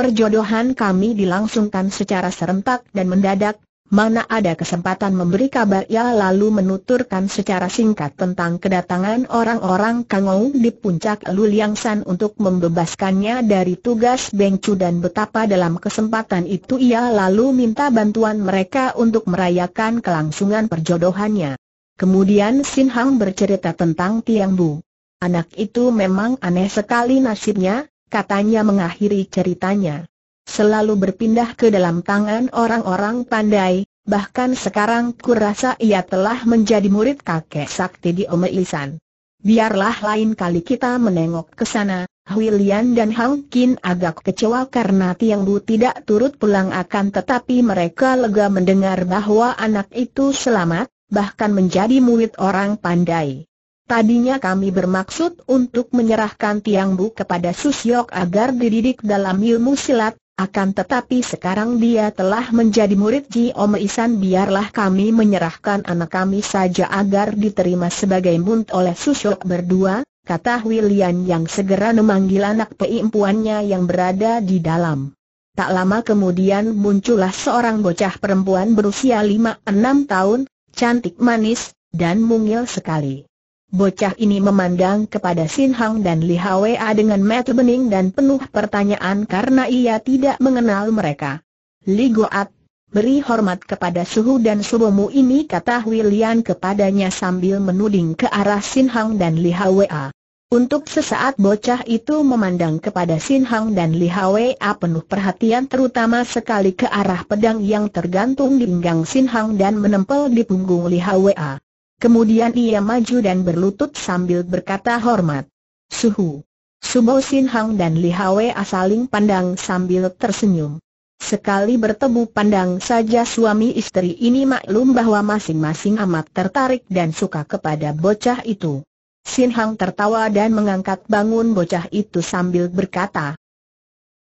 Perjodohan kami dilangsungkan secara serentak dan mendadak, mana ada kesempatan memberi kabar ia lalu menuturkan secara singkat tentang kedatangan orang-orang Kangou di puncak Luliangsan untuk membebaskannya dari tugas Bengcu dan betapa dalam kesempatan itu ia lalu minta bantuan mereka untuk merayakan kelangsungan perjodohannya. Kemudian Sin Hang bercerita tentang Tiang Bu. Anak itu memang aneh sekali nasibnya, katanya mengakhiri ceritanya. Selalu berpindah ke dalam tangan orang-orang pandai, bahkan sekarang kurasa ia telah menjadi murid kakek sakti di omelisan. Biarlah lain kali kita menengok ke sana, Huilian dan Hang Kin agak kecewa karena Tiang Bu tidak turut pulang akan tetapi mereka lega mendengar bahwa anak itu selamat, bahkan menjadi murid orang pandai. Tadinya kami bermaksud untuk menyerahkan Tiang Bu kepada Susyok agar dididik dalam ilmu silat, akan tetapi sekarang dia telah menjadi murid Ji Om Isan biarlah kami menyerahkan anak kami saja agar diterima sebagai munt oleh Susyok berdua, kata William yang segera memanggil anak peimpuannya yang berada di dalam. Tak lama kemudian muncullah seorang bocah perempuan berusia 5-6 tahun, cantik manis, dan mungil sekali. Bocah ini memandang kepada Sin Hang dan Li Hwa dengan mata bening dan penuh pertanyaan karena ia tidak mengenal mereka. Li Goat, beri hormat kepada suhu dan subomu ini kata William kepadanya sambil menuding ke arah Sin Hang dan Li Hwa. Untuk sesaat bocah itu memandang kepada Sin Hang dan Li Hwa penuh perhatian terutama sekali ke arah pedang yang tergantung di pinggang Sin Hang dan menempel di punggung Li Hwa. Kemudian ia maju dan berlutut sambil berkata hormat. Suhu. Subo Sin Hang dan Li Hwe asaling pandang sambil tersenyum. Sekali bertemu pandang saja suami istri ini maklum bahwa masing-masing amat tertarik dan suka kepada bocah itu. Sin Hang tertawa dan mengangkat bangun bocah itu sambil berkata,